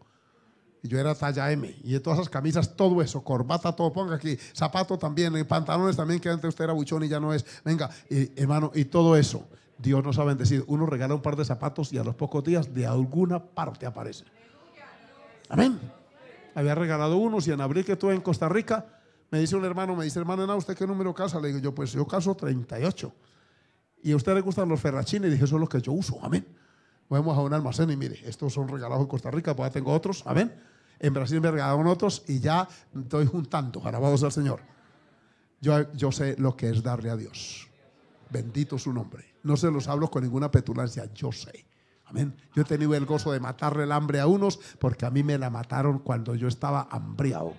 Yo era talla M. Y todas esas camisas, todo eso, corbata, todo, ponga aquí, zapato también, eh, pantalones también, que antes usted era buchón y ya no es. Venga, hermano, y todo eso. Dios nos ha bendecido. Uno regala un par de zapatos y a los pocos días de alguna parte aparece. Amén. Había regalado unos y en abril que estuve en Costa Rica, me dice un hermano, me dice, hermano, ¿no? ¿usted qué número casa? Le digo yo, pues yo caso 38. ¿Y a usted le gustan los ferrachines? Y dije, son los que yo uso. Amén. Vamos a un almacén y mire, estos son regalados en Costa Rica, pues ya tengo otros, amén. En Brasil me regalaron otros y ya estoy juntando, alabados al Señor. Yo, yo sé lo que es darle a Dios. Bendito su nombre. No se los hablo con ninguna petulancia, yo sé. Amén. Yo he tenido el gozo de matarle el hambre a unos porque a mí me la mataron cuando yo estaba hambriado.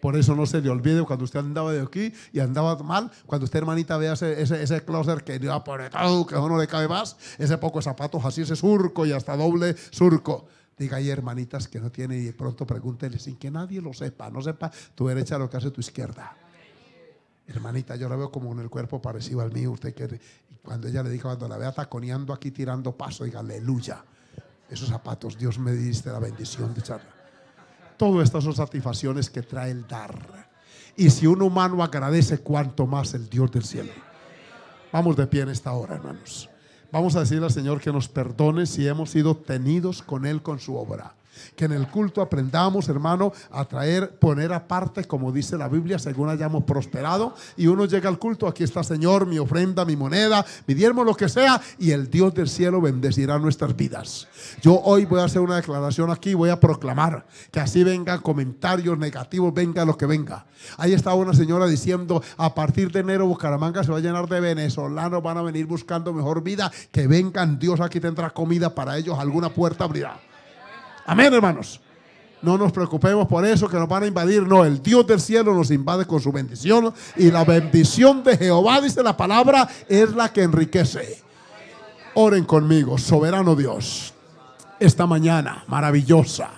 Por eso no se le olvide cuando usted andaba de aquí y andaba mal, cuando usted, hermanita, vea ese, ese, closet que dio por que no le cabe más, ese poco de zapatos así, ese surco y hasta doble surco. Diga ahí, hermanitas, que no tiene, y pronto pregúntele sin que nadie lo sepa, no sepa tu derecha lo que hace tu izquierda. Hermanita, yo la veo como en el cuerpo parecido al mío. Usted que cuando ella le diga, cuando la vea taconeando aquí, tirando paso, diga, aleluya. Esos zapatos, Dios me diste la bendición de echarla todas estas son satisfacciones que trae el dar. Y si un humano agradece, cuanto más el Dios del cielo. Vamos de pie en esta hora, hermanos. Vamos a decirle al Señor que nos perdone si hemos sido tenidos con Él con su obra. Que en el culto aprendamos, hermano, a traer, poner aparte, como dice la Biblia, según hayamos prosperado. Y uno llega al culto, aquí está Señor, mi ofrenda, mi moneda, mi diermo, lo que sea, y el Dios del cielo bendecirá nuestras vidas. Yo hoy voy a hacer una declaración aquí, voy a proclamar que así vengan comentarios negativos, venga lo que venga. Ahí estaba una señora diciendo, a partir de enero Bucaramanga se va a llenar de venezolanos, van a venir buscando mejor vida, que vengan, Dios aquí tendrá comida para ellos, alguna puerta abrirá. Amén, hermanos. No nos preocupemos por eso, que nos van a invadir. No, el Dios del cielo nos invade con su bendición. Y la bendición de Jehová, dice la palabra, es la que enriquece. Oren conmigo, soberano Dios. Esta mañana maravillosa,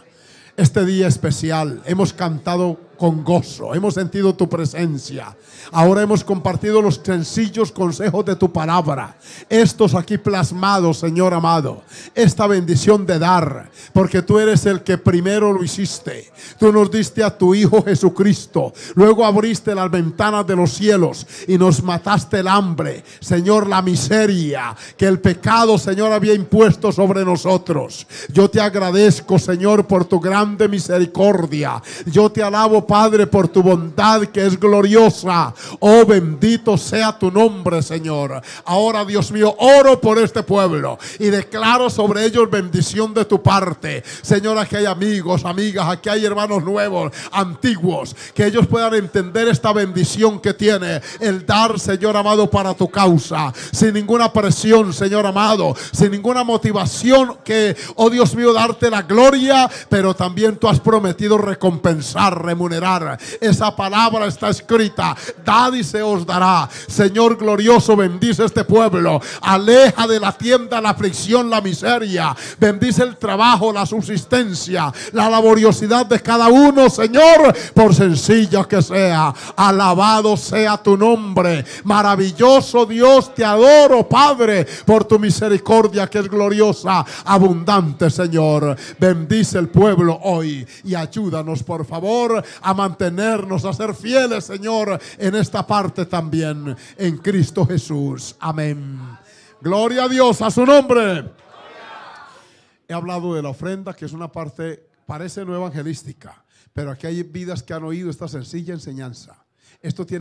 este día especial, hemos cantado con gozo. Hemos sentido tu presencia. Ahora hemos compartido los sencillos consejos de tu palabra. Estos aquí plasmados, Señor amado. Esta bendición de dar. Porque tú eres el que primero lo hiciste. Tú nos diste a tu Hijo Jesucristo. Luego abriste las ventanas de los cielos y nos mataste el hambre. Señor, la miseria que el pecado, Señor, había impuesto sobre nosotros. Yo te agradezco, Señor, por tu grande misericordia. Yo te alabo Padre, por tu bondad que es gloriosa. Oh, bendito sea tu nombre, Señor. Ahora, Dios mío, oro por este pueblo y declaro sobre ellos bendición de tu parte. Señor, aquí hay amigos, amigas, aquí hay hermanos nuevos, antiguos, que ellos puedan entender esta bendición que tiene el dar, Señor amado, para tu causa. Sin ninguna presión, Señor amado, sin ninguna motivación que, oh Dios mío, darte la gloria, pero también tú has prometido recompensar, remunerar esa palabra está escrita. Dad y se os dará. Señor glorioso, bendice este pueblo. Aleja de la tienda la aflicción, la miseria. Bendice el trabajo, la subsistencia, la laboriosidad de cada uno, Señor, por sencilla que sea. Alabado sea tu nombre. Maravilloso Dios, te adoro, Padre, por tu misericordia que es gloriosa, abundante, Señor. Bendice el pueblo hoy y ayúdanos, por favor, a mantenernos, a ser fieles, Señor, en esta parte también, en Cristo Jesús. Amén. Gloria a Dios, a su nombre. He hablado de la ofrenda, que es una parte, parece no evangelística, pero aquí hay vidas que han oído esta sencilla enseñanza. Esto tiene